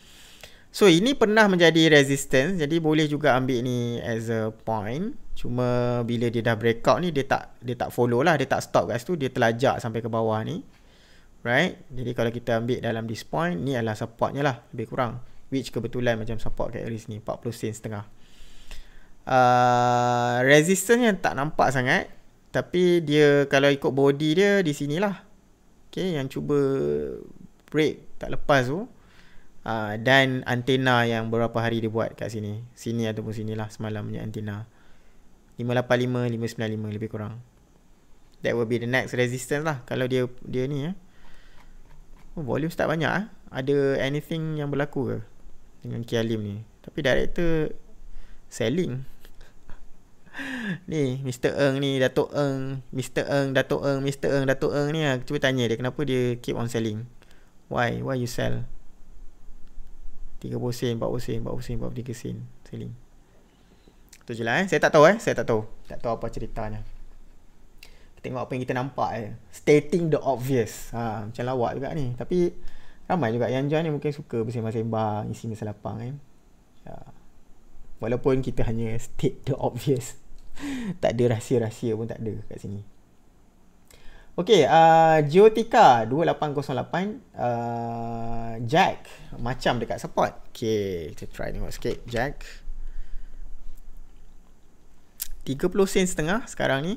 So ini pernah menjadi resistance jadi boleh juga ambil ni as a point cuma bila dia dah breakout ni dia tak dia tak follow lah dia tak stop kat situ dia telajak sampai ke bawah ni right jadi kalau kita ambil dalam this point ni adalah supportnya lah lebih kurang which kebetulan macam support kat area ni 40 sen setengah uh, resistance yang tak nampak sangat tapi dia kalau ikut body dia di sinilah okay yang cuba break tak lepas tu uh, dan antena yang berapa hari dia buat kat sini sini ataupun sinilah semalam punya antena 585 595 lebih kurang that will be the next resistance lah kalau dia dia ni ya eh. oh, volume start banyak eh. ada anything yang berlaku ke dengan Kialim ni tapi director selling ni Mr. Eng ni Datuk Eng Mr. Eng Datuk Eng Mr. Eng Datuk Eng ni lah. cuba tanya dia kenapa dia keep on selling why why you sell 30 sen, 40 sen, 40 sen, 43 sen Seling Itu je lah eh Saya tak tahu eh Saya tak tahu Tak tahu apa ceritanya Kita tengok apa yang kita nampak eh Stating the obvious ha, Macam lawak juga ni Tapi Ramai juga yang join ni mungkin suka bersembang-sembang Isi masa lapang eh ya. Walaupun kita hanya state the obvious Tak ada rahsia-rahsia pun tak ada kat sini Okey, a uh, Geotika 2808 uh, Jack macam dekat support. Okey, kita try tengok sikit Jack. 30 sen setengah sekarang ni.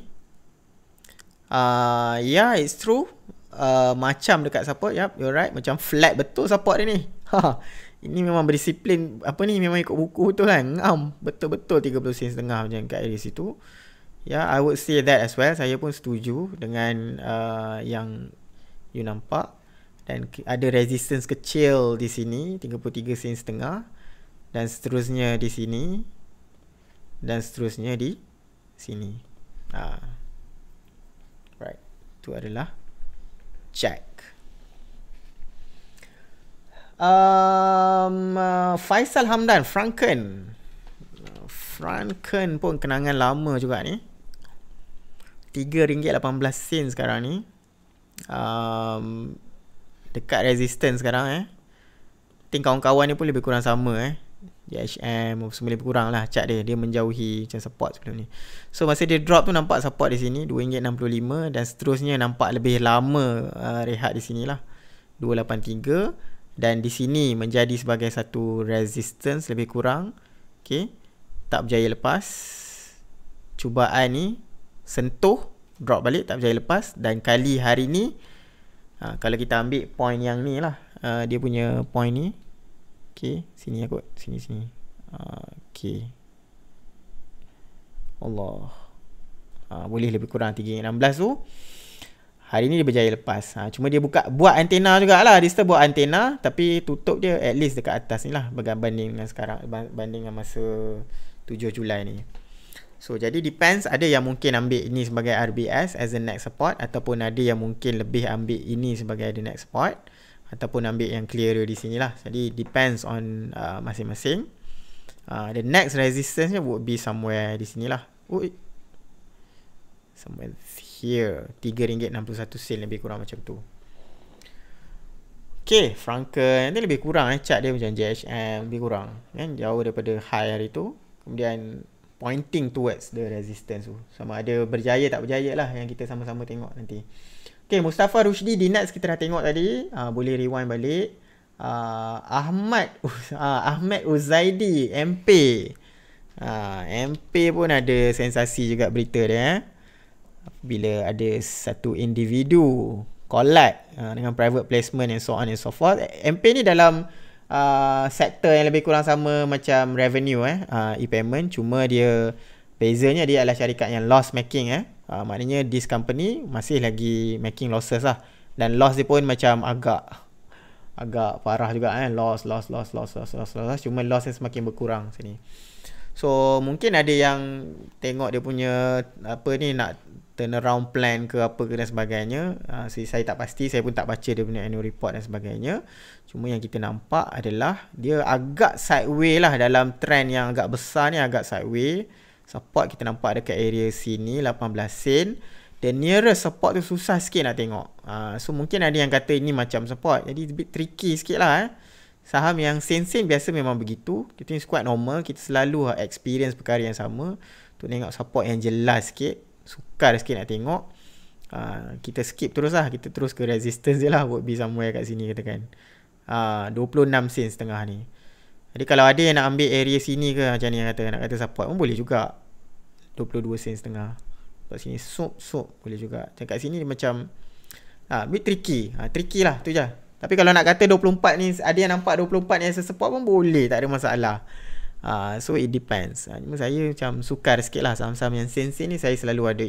Uh, yeah, it's true. Uh, macam dekat support. Yep, you're right. Macam flat betul support dia ni. Ha, ha. Ini memang berdisiplin. Apa ni? Memang ikut buku tu kan. Ngam. Betul-betul 30 sen setengah macam kat area situ. Ya, yeah, I would say that as well. Saya pun setuju dengan uh, yang you nampak dan ada resistance kecil di sini 33 sen setengah dan seterusnya di sini dan seterusnya di sini. Ah. Right. itu adalah check. Um uh, Faisal Hamdan Franken. Franken pun kenangan lama juga ni. RM3.18 sekarang ni um, Dekat resistance sekarang eh Think kawan-kawan ni pun lebih kurang sama eh DHM semua lebih kurang lah chart dia Dia menjauhi macam support sebelum ni So masa dia drop tu nampak support di sini RM2.65 dan seterusnya nampak lebih lama uh, rehat di sini lah 283 dan di sini menjadi sebagai satu resistance lebih kurang okay tak berjaya lepas cubaan ni sentuh drop balik tak berjaya lepas dan kali hari ni ha, kalau kita ambil point yang ni lah uh, dia punya point ni ok sini aku sini sini uh, ha, ok Allah uh, boleh lebih kurang 3.16 tu hari ni dia berjaya lepas ha, cuma dia buka buat antena jugalah dia buat antena tapi tutup dia at least dekat atas ni lah berbanding dengan sekarang berbanding dengan masa 7 Julai ni So jadi depends ada yang mungkin ambil ini sebagai RBS as the next support ataupun ada yang mungkin lebih ambil ini sebagai the next support ataupun ambil yang clearer di sini lah. Jadi depends on uh, masing-masing. Uh, the next resistance would be somewhere di sinilah. Oi. Somewhere here RM3.61 sen lebih kurang macam tu. Okay, Franken. Nanti lebih kurang eh. Chart dia macam JHM. Lebih kurang. Kan? Jauh daripada high hari tu. Kemudian pointing towards the resistance tu sama ada berjaya tak berjaya lah yang kita sama-sama tengok nanti Okay, Mustafa Rushdi di Nets kita dah tengok tadi uh, boleh rewind balik uh, Ahmad uh, Ahmad Uzaidi MP uh, MP pun ada sensasi juga berita dia eh. bila ada satu individu collab uh, dengan private placement and so on and so forth MP ni dalam Uh, sektor yang lebih kurang sama macam revenue eh uh, e-payment cuma dia bezanya dia adalah syarikat yang loss making eh uh, maknanya this company masih lagi making losses lah dan loss dia pun macam agak agak parah juga eh loss loss loss loss loss loss, loss, loss. cuma loss yang semakin berkurang sini so mungkin ada yang tengok dia punya apa ni nak turnaround plan ke apa ke dan sebagainya uh, ah, so, saya tak pasti saya pun tak baca dia punya annual report dan sebagainya cuma yang kita nampak adalah dia agak sideways lah dalam trend yang agak besar ni agak sideways support kita nampak dekat area sini 18 sen the nearest support tu susah sikit nak tengok uh, so mungkin ada yang kata ini macam support jadi a bit tricky sikit lah eh saham yang sen-sen biasa memang begitu kita ni quite normal kita selalu ha, experience perkara yang sama untuk tengok support yang jelas sikit sukar sikit nak tengok uh, kita skip terus lah kita terus ke resistance je lah would be somewhere kat sini katakan ah, uh, 26 sen setengah ni jadi kalau ada yang nak ambil area sini ke macam ni yang kata nak kata support pun boleh juga 22 sen setengah kat sini sup sup boleh juga macam kat sini macam ha, bit tricky ha, tricky lah tu je tapi kalau nak kata 24 ni ada yang nampak 24 ni as support pun boleh tak ada masalah Ah, so it depends uh, cuma saya macam sukar sikit lah saham-saham yang sensei ni saya selalu ada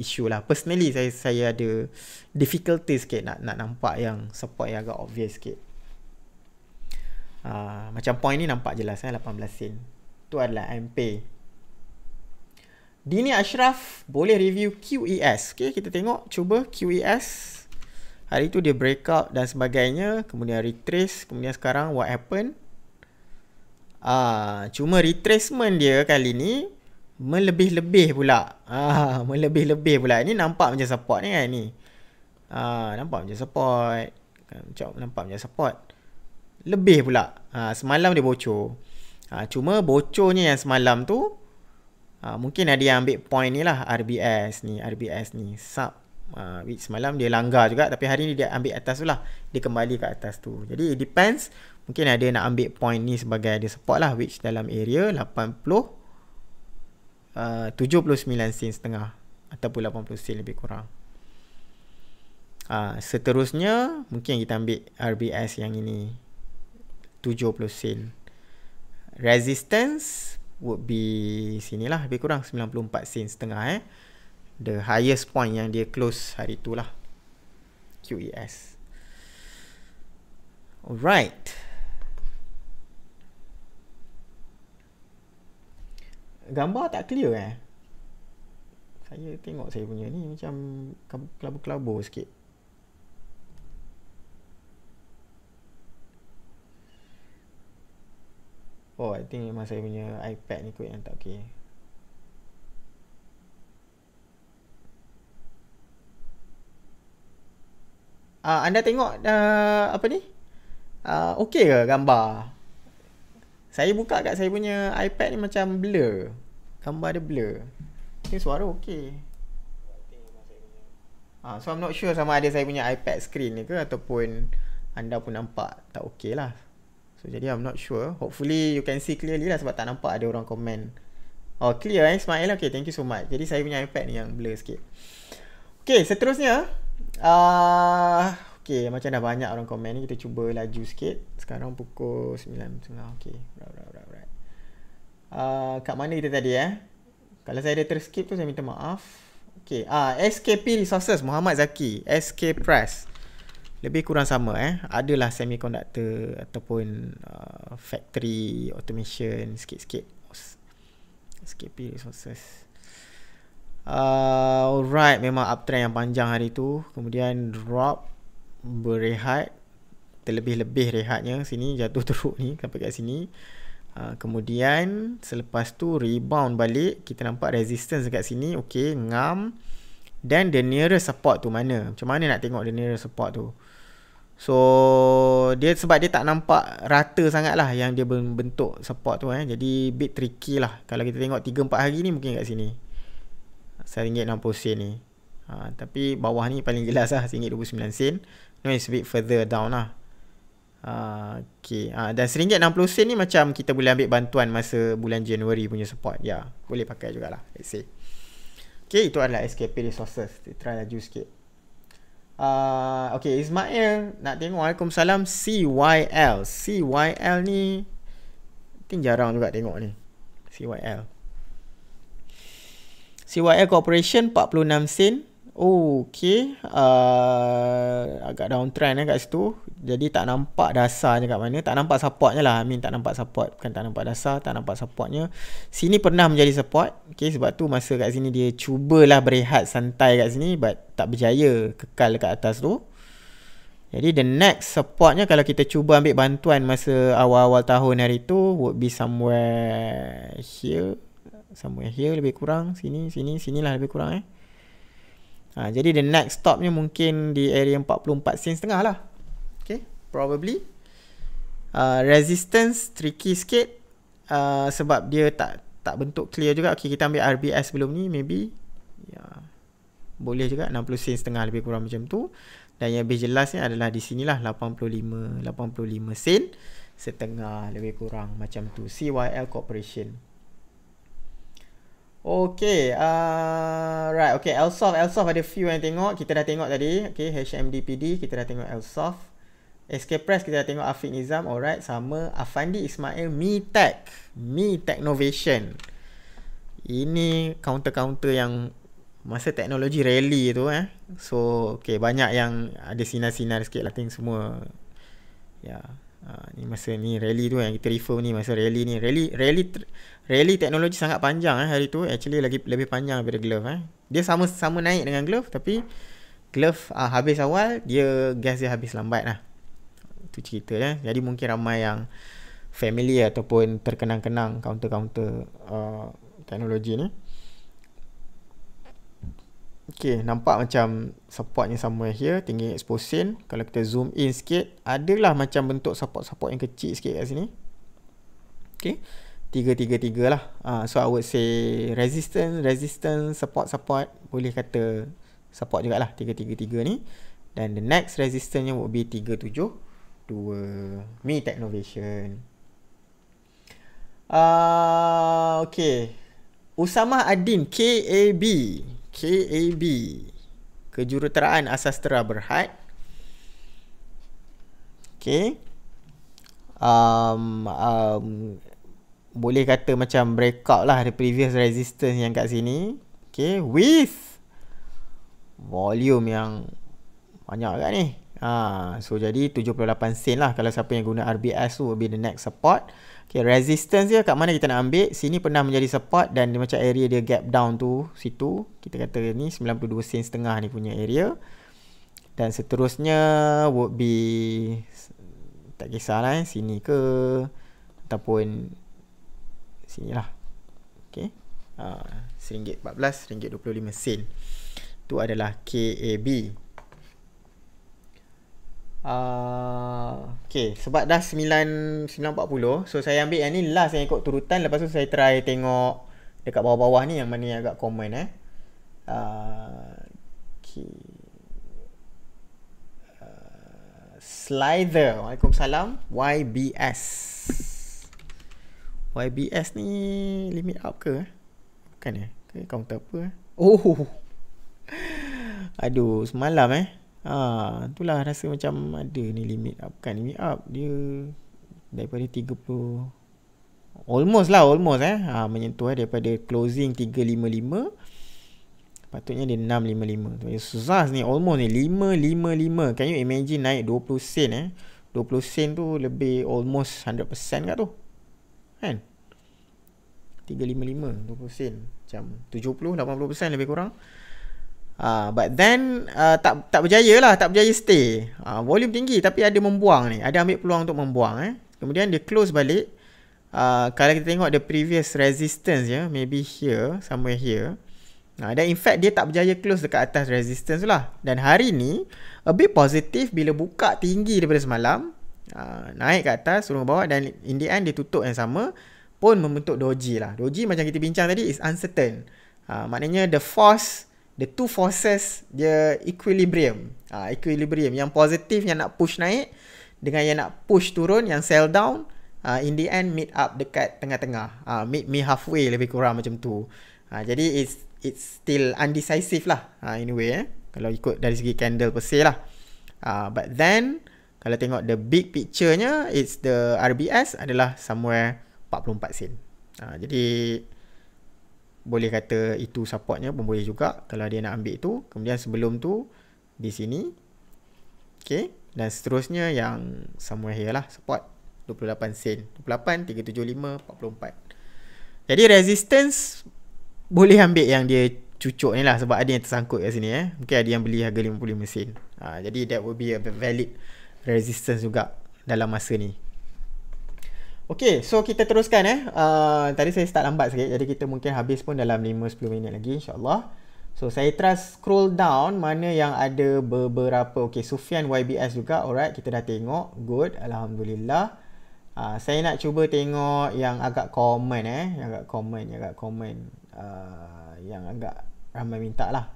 isu lah personally saya saya ada difficulty sikit nak nak nampak yang support yang agak obvious sikit uh, macam point ni nampak jelas eh 18 sen tu adalah MP Dini Ashraf boleh review QES okay, kita tengok cuba QES Hari tu dia breakout dan sebagainya, kemudian retrace, kemudian sekarang what happened? Ah, cuma retracement dia kali ni melebih-lebih pula. Ah, melebih-lebih pula. Ini nampak macam support ni kan ni. Ah, nampak macam support. Kan, macam nampak macam support. Lebih pula. Ah, semalam dia bocor. Ah, cuma bocornya yang semalam tu ah, mungkin ada yang ambil point ni lah RBS ni, RBS ni. Sub uh, semalam dia langgar juga tapi hari ni dia ambil atas tu lah dia kembali ke atas tu jadi it depends mungkin ada nak ambil point ni sebagai dia support lah which dalam area 80 uh, 79 sen setengah ataupun 80 sen lebih kurang uh, seterusnya mungkin kita ambil RBS yang ini 70 sen resistance would be sini lah, lebih kurang 94 sen setengah eh the highest point yang dia close hari tu lah QES alright gambar tak clear eh saya tengok saya punya ni macam kelabu-kelabu sikit oh I think memang saya punya iPad ni kot yang tak okay uh, anda tengok uh, apa ni? Uh, ah, okay ke gambar? Saya buka kat saya punya iPad ni macam blur. Gambar dia blur. Ini suara okey. Uh, so I'm not sure sama ada saya punya iPad screen ni ke ataupun anda pun nampak tak okey lah. So jadi I'm not sure. Hopefully you can see clearly lah sebab tak nampak ada orang komen. Oh clear eh Ismail. Okay thank you so much. Jadi saya punya iPad ni yang blur sikit. Okay seterusnya. Ah, uh, okey, macam dah banyak orang komen ni, kita cuba laju sikit. Sekarang pukul 9.30. Okey. Right, right, right, uh, ah, kat mana kita tadi eh? Kalau saya ada terskip tu saya minta maaf. Okey, ah uh, SKP Resources Muhammad Zaki, SK Press. Lebih kurang sama eh. Adalah semiconductor ataupun uh, factory automation sikit-sikit. SKP Resources. Uh, alright memang uptrend yang panjang hari tu kemudian drop berehat terlebih-lebih rehatnya sini jatuh teruk ni sampai kat sini uh, kemudian selepas tu rebound balik kita nampak resistance kat sini okey ngam dan the nearest support tu mana macam mana nak tengok the nearest support tu So dia sebab dia tak nampak rata sangat lah yang dia bentuk support tu eh. Jadi bit tricky lah. Kalau kita tengok 3-4 hari ni mungkin kat sini. RM1.60 ni ha, Tapi bawah ni paling jelas lah RM1.29 Now it's a bit further down lah ha, okay. ha, Dan RM1.60 ni macam kita boleh ambil bantuan Masa bulan Januari punya support Ya boleh pakai jugalah Let's say Okay itu adalah SKP resources Kita try laju sikit uh, Okay Ismail Nak tengok Waalaikumsalam CYL CYL ni Mungkin jarang juga tengok ni CYL CYL Corporation 46 sen. Oh, okay. Uh, agak downtrend eh kat situ. Jadi tak nampak dasarnya kat mana. Tak nampak supportnya lah. I mean tak nampak support. Bukan tak nampak dasar. Tak nampak supportnya. Sini pernah menjadi support. Okay, sebab tu masa kat sini dia cubalah berehat santai kat sini. But tak berjaya kekal kat atas tu. Jadi the next supportnya kalau kita cuba ambil bantuan masa awal-awal tahun hari tu would be somewhere here somewhere here lebih kurang sini sini sinilah lebih kurang eh ha, jadi the next stopnya mungkin di area 44 sen setengah lah okay probably uh, resistance tricky sikit uh, sebab dia tak tak bentuk clear juga okay kita ambil RBS sebelum ni maybe ya boleh juga 60 sen setengah lebih kurang macam tu dan yang lebih jelas ni adalah di sinilah 85 85 sen setengah lebih kurang macam tu CYL Corporation Okay, uh, right. Okay, Elsoft, Elsoft ada few yang tengok. Kita dah tengok tadi. Okay, HMDPD, kita dah tengok Elsoft. SK Press, kita dah tengok Afiq Nizam. Alright, sama. Afandi Ismail, Mi Tech. Mi Technovation. Ini counter-counter yang masa teknologi rally tu eh. So, okay, banyak yang ada sinar-sinar sikit lah. Tengok semua. Ya. Yeah. Ah, ni masa ni rally tu kan, yang kita refer ni masa rally ni rally rally rally teknologi sangat panjang eh hari tu actually lagi lebih panjang daripada glove eh dia sama sama naik dengan glove tapi glove uh, habis awal dia gas dia habis lambat lah tu cerita eh jadi mungkin ramai yang familiar ataupun terkenang-kenang counter counter uh, ah, teknologi ni Okay, nampak macam supportnya somewhere here, tinggi exposin. Kalau kita zoom in sikit, adalah macam bentuk support-support yang kecil sikit kat sini. Okay, tiga-tiga-tiga lah. Uh, so, I would say resistance, resistance, support-support. Boleh kata support jugalah, tiga-tiga-tiga ni. Dan the next resistance would be tiga-tujuh, dua. Mi Technovation. Uh, ah, okay, Usama Adin, K-A-B. KAB Kejuruteraan asas tera Berhad Okay um, um, Boleh kata macam breakout lah The previous resistance yang kat sini Okay with Volume yang Banyak kat ni ha, So jadi 78 sen lah Kalau siapa yang guna RBS tu Will be the next support Okay, resistance dia kat mana kita nak ambil. Sini pernah menjadi support dan dia macam area dia gap down tu. Situ. Kita kata ni 92 sen setengah ni punya area. Dan seterusnya would be... Tak kisahlah eh. Sini ke. Ataupun... Sini lah. Okay. RM14, uh, RM25 sen. Tu adalah KAB. Ah, okay, sebab dah 9.40 So saya ambil yang ni last yang ikut turutan Lepas tu saya try tengok dekat bawah-bawah ni yang mana yang agak common eh. Uh, ah, okay. Uh, ah, slider. Waalaikumsalam. YBS. YBS ni limit up ke? Eh? Bukan eh? Ke counter apa? Eh? Oh. Aduh, semalam eh ha, itulah rasa macam ada ni limit up kan limit up dia daripada 30 almost lah almost eh ha, menyentuh eh, daripada closing 355 patutnya dia 655 susah ni almost ni 555 can you imagine naik 20 sen eh 20 sen tu lebih almost 100% kat tu kan 355 20 sen macam 70 80% lebih kurang Ah, but then uh, tak tak berjaya lah, tak berjaya stay. Uh, volume tinggi tapi ada membuang ni. Ada ambil peluang untuk membuang eh. Kemudian dia close balik. Uh, kalau kita tengok the previous resistance ya, yeah, maybe here, somewhere here. Nah, dan in fact dia tak berjaya close dekat atas resistance lah. Dan hari ni a bit positive bila buka tinggi daripada semalam, uh, naik ke atas, turun ke bawah dan in the end dia tutup yang sama pun membentuk doji lah. Doji macam kita bincang tadi is uncertain. Uh, maknanya the force the two forces dia equilibrium. Ah uh, equilibrium yang positif yang nak push naik dengan yang nak push turun yang sell down uh, in the end meet up dekat tengah-tengah. Ah uh, meet me halfway lebih kurang macam tu. Ah uh, jadi it's it's still undecisive lah. Ah uh, anyway eh kalau ikut dari segi candle per se lah. Ah uh, but then kalau tengok the big picture-nya it's the RBS adalah somewhere 44 sen. Ah uh, jadi boleh kata itu supportnya pun boleh juga kalau dia nak ambil itu kemudian sebelum tu di sini okay dan seterusnya yang somewhere here lah support 28 sen 28, 375, 44 jadi resistance boleh ambil yang dia cucuk ni lah sebab ada yang tersangkut kat sini eh mungkin ada yang beli harga 55 sen ha, jadi that will be a valid resistance juga dalam masa ni Okay, so kita teruskan eh. Uh, tadi saya start lambat sikit. Jadi kita mungkin habis pun dalam 5-10 minit lagi insyaAllah. So, saya try scroll down mana yang ada beberapa. Okay, Sufian YBS juga. Alright, kita dah tengok. Good, Alhamdulillah. Uh, saya nak cuba tengok yang agak common eh. Yang agak common, yang agak common. Uh, yang agak ramai minta lah.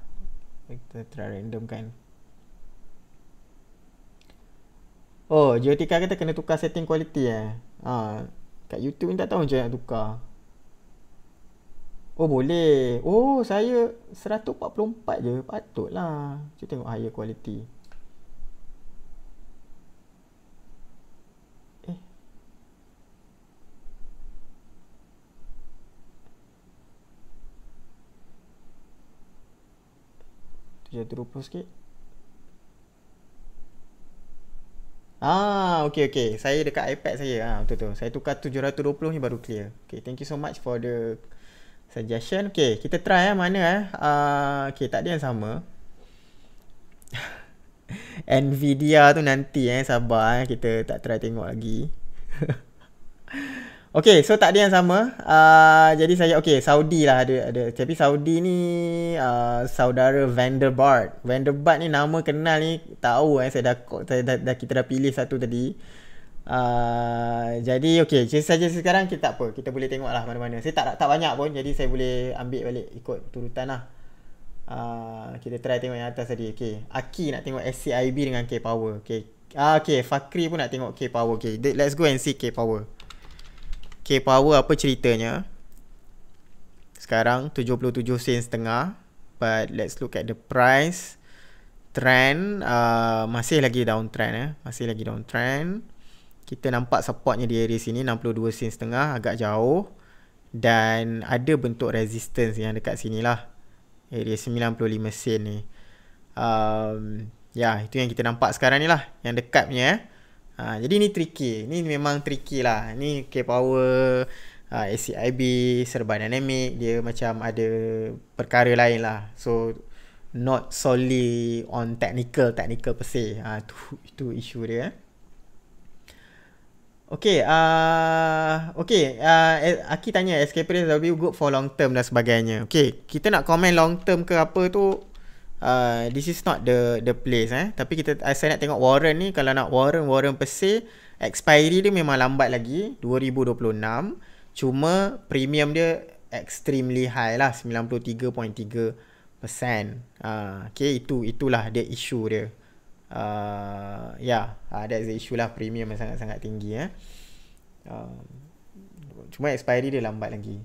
Kita try random kan. Oh, Jyotika kata kena tukar setting quality eh. Ha, kat YouTube ni tak tahu macam nak tukar. Oh boleh. Oh saya 144 je. Patutlah. Kita tengok higher quality. Eh. Dia terupa sikit. Ah, okay, okay. Saya dekat iPad saya. Ah, betul tu. Saya tukar 720 ni baru clear. Okay, thank you so much for the suggestion. Okay, kita try eh. Mana eh. Ah, okay, tak ada yang sama. Nvidia tu nanti eh. Sabar eh. Kita tak try tengok lagi. Okay, so tak ada yang sama. Uh, jadi saya, okay, Saudi lah ada. ada. Tapi Saudi ni uh, saudara Vanderbart. Vanderbart ni nama kenal ni tahu eh. Saya dah, saya dah, dah kita dah pilih satu tadi. Uh, jadi okay, cerita saja sekarang kita tak apa. Kita boleh tengok lah mana-mana. Saya tak, tak banyak pun. Jadi saya boleh ambil balik ikut turutan lah. Uh, kita try tengok yang atas tadi. Okay, Aki nak tengok SCIB dengan K-Power. Okay, uh, okay Fakri pun nak tengok K-Power. Okay, let's go and see K-Power. K-Power apa ceritanya Sekarang 77 sen setengah But let's look at the price Trend uh, Masih lagi downtrend eh. Masih lagi downtrend Kita nampak supportnya di area sini 62 sen setengah agak jauh Dan ada bentuk resistance yang dekat sini lah Area 95 sen ni um, Ya yeah, itu yang kita nampak sekarang ni lah Yang dekatnya. eh. Ha, jadi ni tricky. Ni memang tricky lah. Ni K-Power, ha, ACIB, Serba Dynamic. Dia macam ada perkara lain lah. So, not solely on technical, technical per se. Ha, tu, itu isu dia. Eh. Okay, uh, okay. Uh, eh, Aki tanya, escape will be good for long term dan sebagainya. Okay, kita nak komen long term ke apa tu, uh, this is not the the place eh tapi kita saya nak tengok warrant ni kalau nak warrant warrant persih expiry dia memang lambat lagi 2026 cuma premium dia extremely high lah 93.3% uh, ah, okay itu itulah dia isu dia uh, ya yeah, uh, that's the issue lah premium sangat-sangat tinggi eh. Uh, cuma expiry dia lambat lagi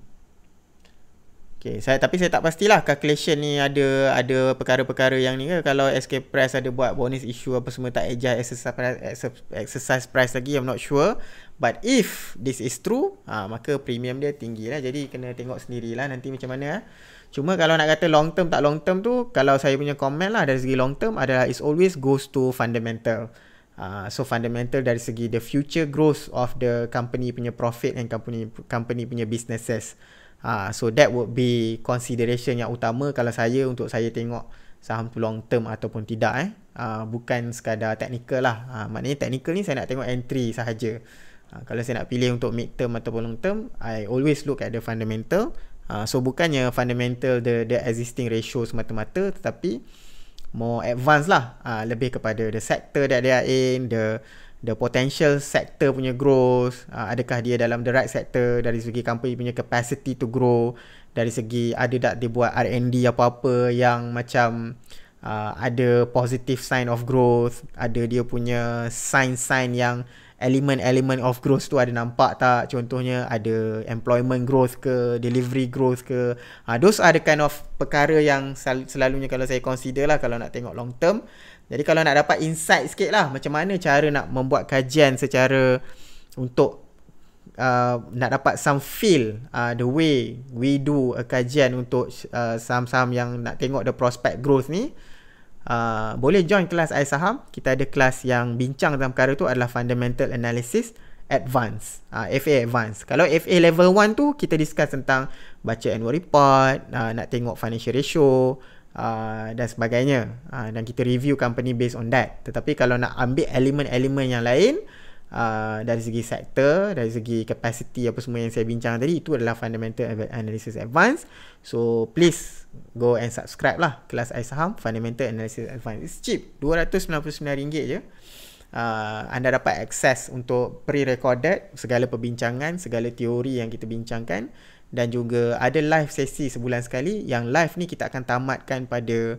Okay, saya tapi saya tak pastilah calculation ni ada ada perkara-perkara yang ni ke kalau SK Press ada buat bonus issue apa semua tak ejar exercise price, lagi I'm not sure but if this is true ha, maka premium dia tinggi lah jadi kena tengok sendirilah nanti macam mana eh. cuma kalau nak kata long term tak long term tu kalau saya punya comment lah dari segi long term adalah it's always goes to fundamental Uh, so fundamental dari segi the future growth of the company punya profit and company company punya businesses. Ha, so that would be consideration yang utama kalau saya untuk saya tengok saham tu long term ataupun tidak eh. Ha, bukan sekadar technical lah. Ha, maknanya technical ni saya nak tengok entry sahaja. Ha, kalau saya nak pilih untuk mid term ataupun long term, I always look at the fundamental. Ha, so bukannya fundamental the the existing ratio semata-mata tetapi more advanced lah. Ha, lebih kepada the sector that they are in, the the potential sector punya growth, uh, adakah dia dalam the right sector dari segi company punya capacity to grow, dari segi ada tak dia buat R&D apa-apa yang macam uh, ada positive sign of growth, ada dia punya sign-sign yang elemen-elemen of growth tu ada nampak tak contohnya ada employment growth ke delivery growth ke uh, those are the kind of perkara yang sel- selalunya kalau saya consider lah kalau nak tengok long term jadi kalau nak dapat insight sikit lah Macam mana cara nak membuat kajian secara Untuk uh, Nak dapat some feel uh, The way we do a kajian Untuk uh, saham-saham yang nak tengok The prospect growth ni uh, Boleh join kelas AI Saham Kita ada kelas yang bincang dalam perkara tu Adalah Fundamental Analysis Advance uh, FA Advance Kalau FA Level 1 tu Kita discuss tentang Baca annual report uh, Nak tengok financial ratio uh, dan sebagainya uh, dan kita review company based on that tetapi kalau nak ambil elemen-elemen yang lain uh, dari segi sektor dari segi capacity apa semua yang saya bincang tadi itu adalah fundamental analysis advance so please go and subscribe lah kelas ai saham fundamental analysis advance it's cheap RM299 je Uh, anda dapat akses untuk pre-recorded segala perbincangan, segala teori yang kita bincangkan dan juga ada live sesi sebulan sekali yang live ni kita akan tamatkan pada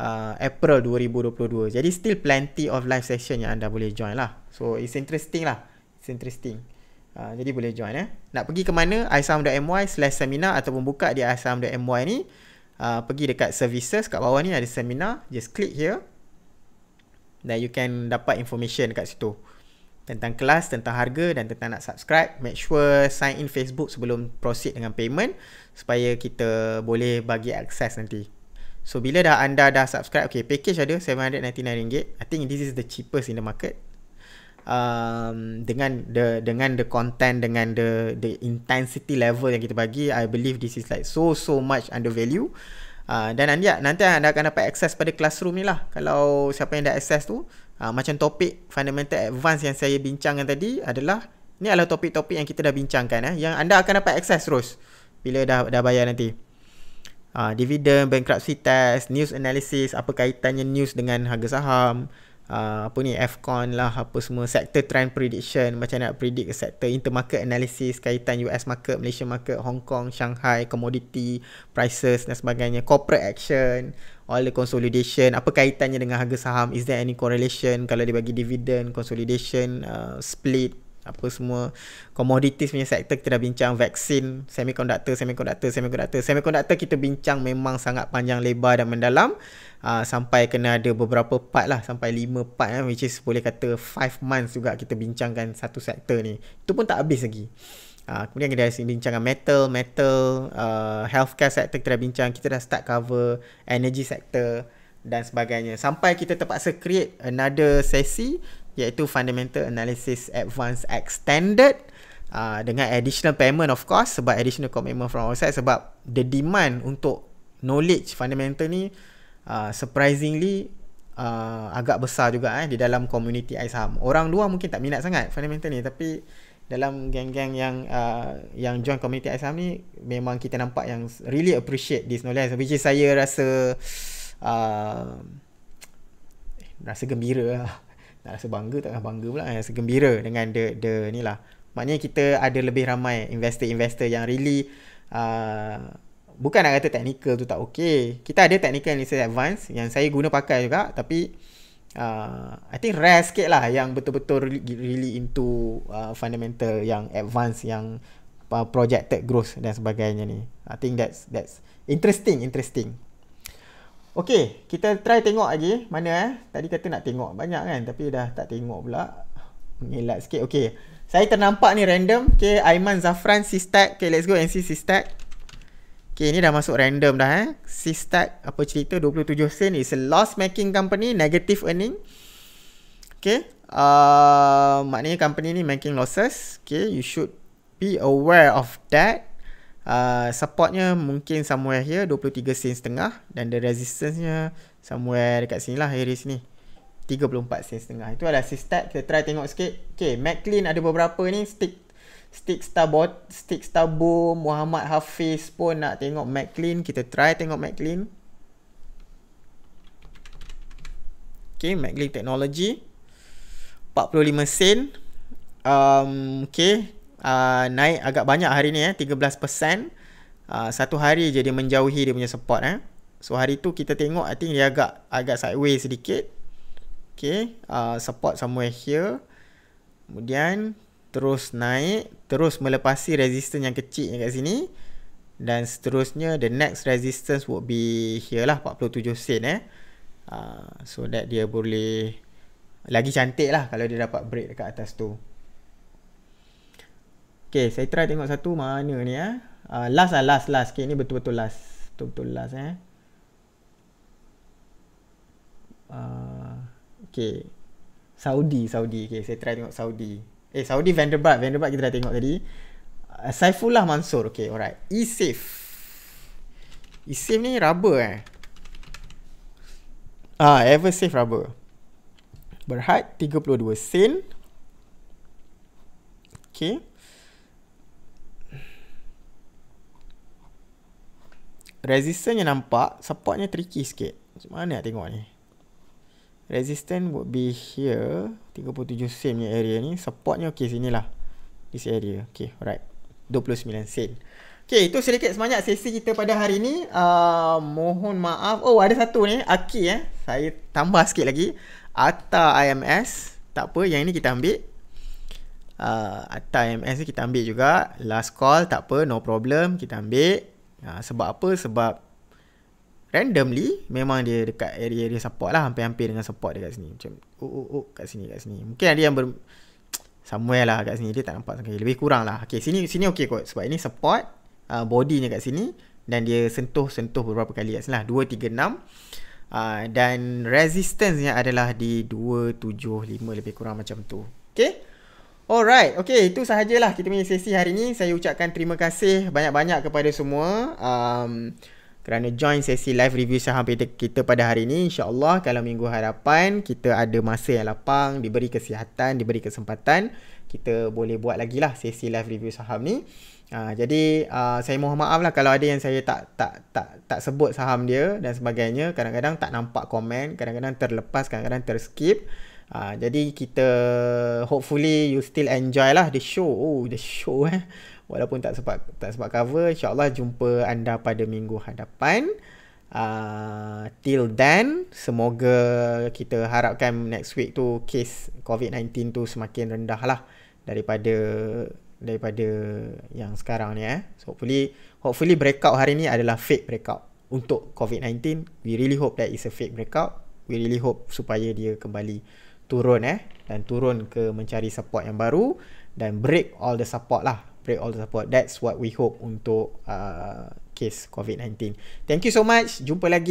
uh, April 2022. Jadi still plenty of live session yang anda boleh join lah. So it's interesting lah. It's interesting. Uh, jadi boleh join eh. Nak pergi ke mana isam.my slash seminar ataupun buka di isam.my ni. Uh, pergi dekat services kat bawah ni ada seminar. Just click here. Then you can dapat information dekat situ tentang kelas, tentang harga dan tentang nak subscribe, make sure sign in Facebook sebelum proceed dengan payment supaya kita boleh bagi akses nanti. So bila dah anda dah subscribe, okay package ada RM799. I think this is the cheapest in the market. Um, dengan the dengan the content dengan the the intensity level yang kita bagi I believe this is like so so much under value Ah, dan nanti nanti anda akan dapat akses pada classroom ni lah kalau siapa yang dah akses tu uh, macam topik fundamental advance yang saya bincangkan tadi adalah ni adalah topik-topik yang kita dah bincangkan eh, yang anda akan dapat akses terus bila dah dah bayar nanti uh, dividend bankruptcy test news analysis apa kaitannya news dengan harga saham uh, apa ni Fcon lah apa semua sector trend prediction macam nak predict sector intermarket analysis kaitan US market, Malaysia market, Hong Kong, Shanghai, commodity, prices dan sebagainya, corporate action, all the consolidation, apa kaitannya dengan harga saham, is there any correlation kalau dia bagi dividend, consolidation, uh, split apa semua commodities punya sektor kita dah bincang vaksin semiconductor semiconductor semiconductor semiconductor kita bincang memang sangat panjang lebar dan mendalam uh, sampai kena ada beberapa part lah sampai 5 part eh, which is boleh kata 5 months juga kita bincangkan satu sektor ni itu pun tak habis lagi uh, kemudian kita dah bincangkan metal metal uh, healthcare sektor kita dah bincang kita dah start cover energy sektor dan sebagainya sampai kita terpaksa create another sesi iaitu fundamental analysis advanced extended Uh, dengan additional payment of course sebab additional commitment from our sebab the demand untuk knowledge fundamental ni Ah, surprisingly uh, agak besar juga eh di dalam community AI saham. Orang luar mungkin tak minat sangat fundamental ni tapi dalam geng-geng yang uh, yang join community AI saham ni memang kita nampak yang really appreciate this knowledge which is saya rasa uh, rasa gembira lah. Nak rasa bangga tak bangga pula. Eh, rasa gembira dengan the, the ni lah. Maknanya kita ada lebih ramai investor-investor yang really uh, bukan nak kata technical tu tak okay. Kita ada technical analysis advance yang saya guna pakai juga tapi uh, I think rare sikit lah yang betul-betul really into uh, fundamental yang advance yang uh, projected growth dan sebagainya ni. I think that's that's interesting, interesting. Okay, kita try tengok lagi mana eh. Tadi kata nak tengok banyak kan tapi dah tak tengok pula. Mengelak sikit. Okay, saya ternampak ni random. Okay, Aiman Zafran, Sistak. Okay, let's go and see Sistak. Okay, ni dah masuk random dah eh. Sistat apa cerita 27 sen is a loss making company, negative earning. Okay, uh, maknanya company ni making losses. Okay, you should be aware of that. Uh, supportnya mungkin somewhere here 23 sen setengah dan the resistance-nya somewhere dekat sini lah area sini 34 sen setengah itu adalah sistat kita try tengok sikit okay McLean ada beberapa ni stick Stick Starbot, Stick Starbo, Muhammad Hafiz pun nak tengok MacLean. Kita try tengok MacLean. Okay, MacLean Technology. 45 sen. Um, okay, uh, naik agak banyak hari ni eh. 13%. Uh, satu hari je dia menjauhi dia punya support eh. So, hari tu kita tengok, I think dia agak agak sideways sedikit. Okay, uh, support somewhere here. Kemudian, terus naik, terus melepasi resistance yang kecil yang kat sini dan seterusnya the next resistance would be here lah 47 sen eh. Uh, so that dia boleh lagi cantik lah kalau dia dapat break dekat atas tu. Okay, saya try tengok satu mana ni eh. Uh, last lah, last, last. Okay, ni betul-betul last. Betul-betul last eh. Uh, okay. Saudi, Saudi. Okay, saya try tengok Saudi. Eh Saudi Vanderbilt Vanderbilt kita dah tengok tadi uh, Saifullah Mansur Okay alright Isif Isif ni rubber eh Ah ever safe rubber Berhad 32 sen Okay Resistance yang nampak Supportnya tricky sikit Macam mana nak tengok ni resistance would be here 37 sen ni area ni support supportnya okey sini lah this area okey alright 29 sen okey itu sedikit sebanyak sesi kita pada hari ni uh, mohon maaf oh ada satu ni aki eh saya tambah sikit lagi ata ims tak apa yang ini kita ambil uh, ah, ata ims ni kita ambil juga last call tak apa no problem kita ambil uh, sebab apa sebab randomly memang dia dekat area-area support lah hampir-hampir dengan support dekat sini macam oh oh oh kat sini kat sini mungkin ada yang ber somewhere lah kat sini dia tak nampak sangat lebih kurang lah okay, sini sini okey kot sebab ini support uh, bodynya kat sini dan dia sentuh-sentuh beberapa kali kat sini lah 2, 3, 6 uh, dan resistance nya adalah di 2, 7, 5 lebih kurang macam tu okay Alright, okay, itu sahajalah kita punya sesi hari ni. Saya ucapkan terima kasih banyak-banyak kepada semua. Um, kerana join sesi live review saham kita, kita pada hari ini insyaallah kalau minggu harapan kita ada masa yang lapang diberi kesihatan diberi kesempatan kita boleh buat lagi lah sesi live review saham ni ha, jadi uh, saya mohon maaf lah kalau ada yang saya tak tak tak tak sebut saham dia dan sebagainya kadang-kadang tak nampak komen kadang-kadang terlepas kadang-kadang terskip Ha, jadi kita hopefully you still enjoy lah the show. Oh, the show eh walaupun tak sempat tak sempat cover insyaallah jumpa anda pada minggu hadapan uh, till then semoga kita harapkan next week tu kes covid-19 tu semakin rendah lah daripada daripada yang sekarang ni eh so hopefully hopefully breakout hari ni adalah fake breakout untuk covid-19 we really hope that is a fake breakout we really hope supaya dia kembali turun eh dan turun ke mencari support yang baru dan break all the support lah pray all the support. That's what we hope untuk uh, case COVID-19. Thank you so much. Jumpa lagi.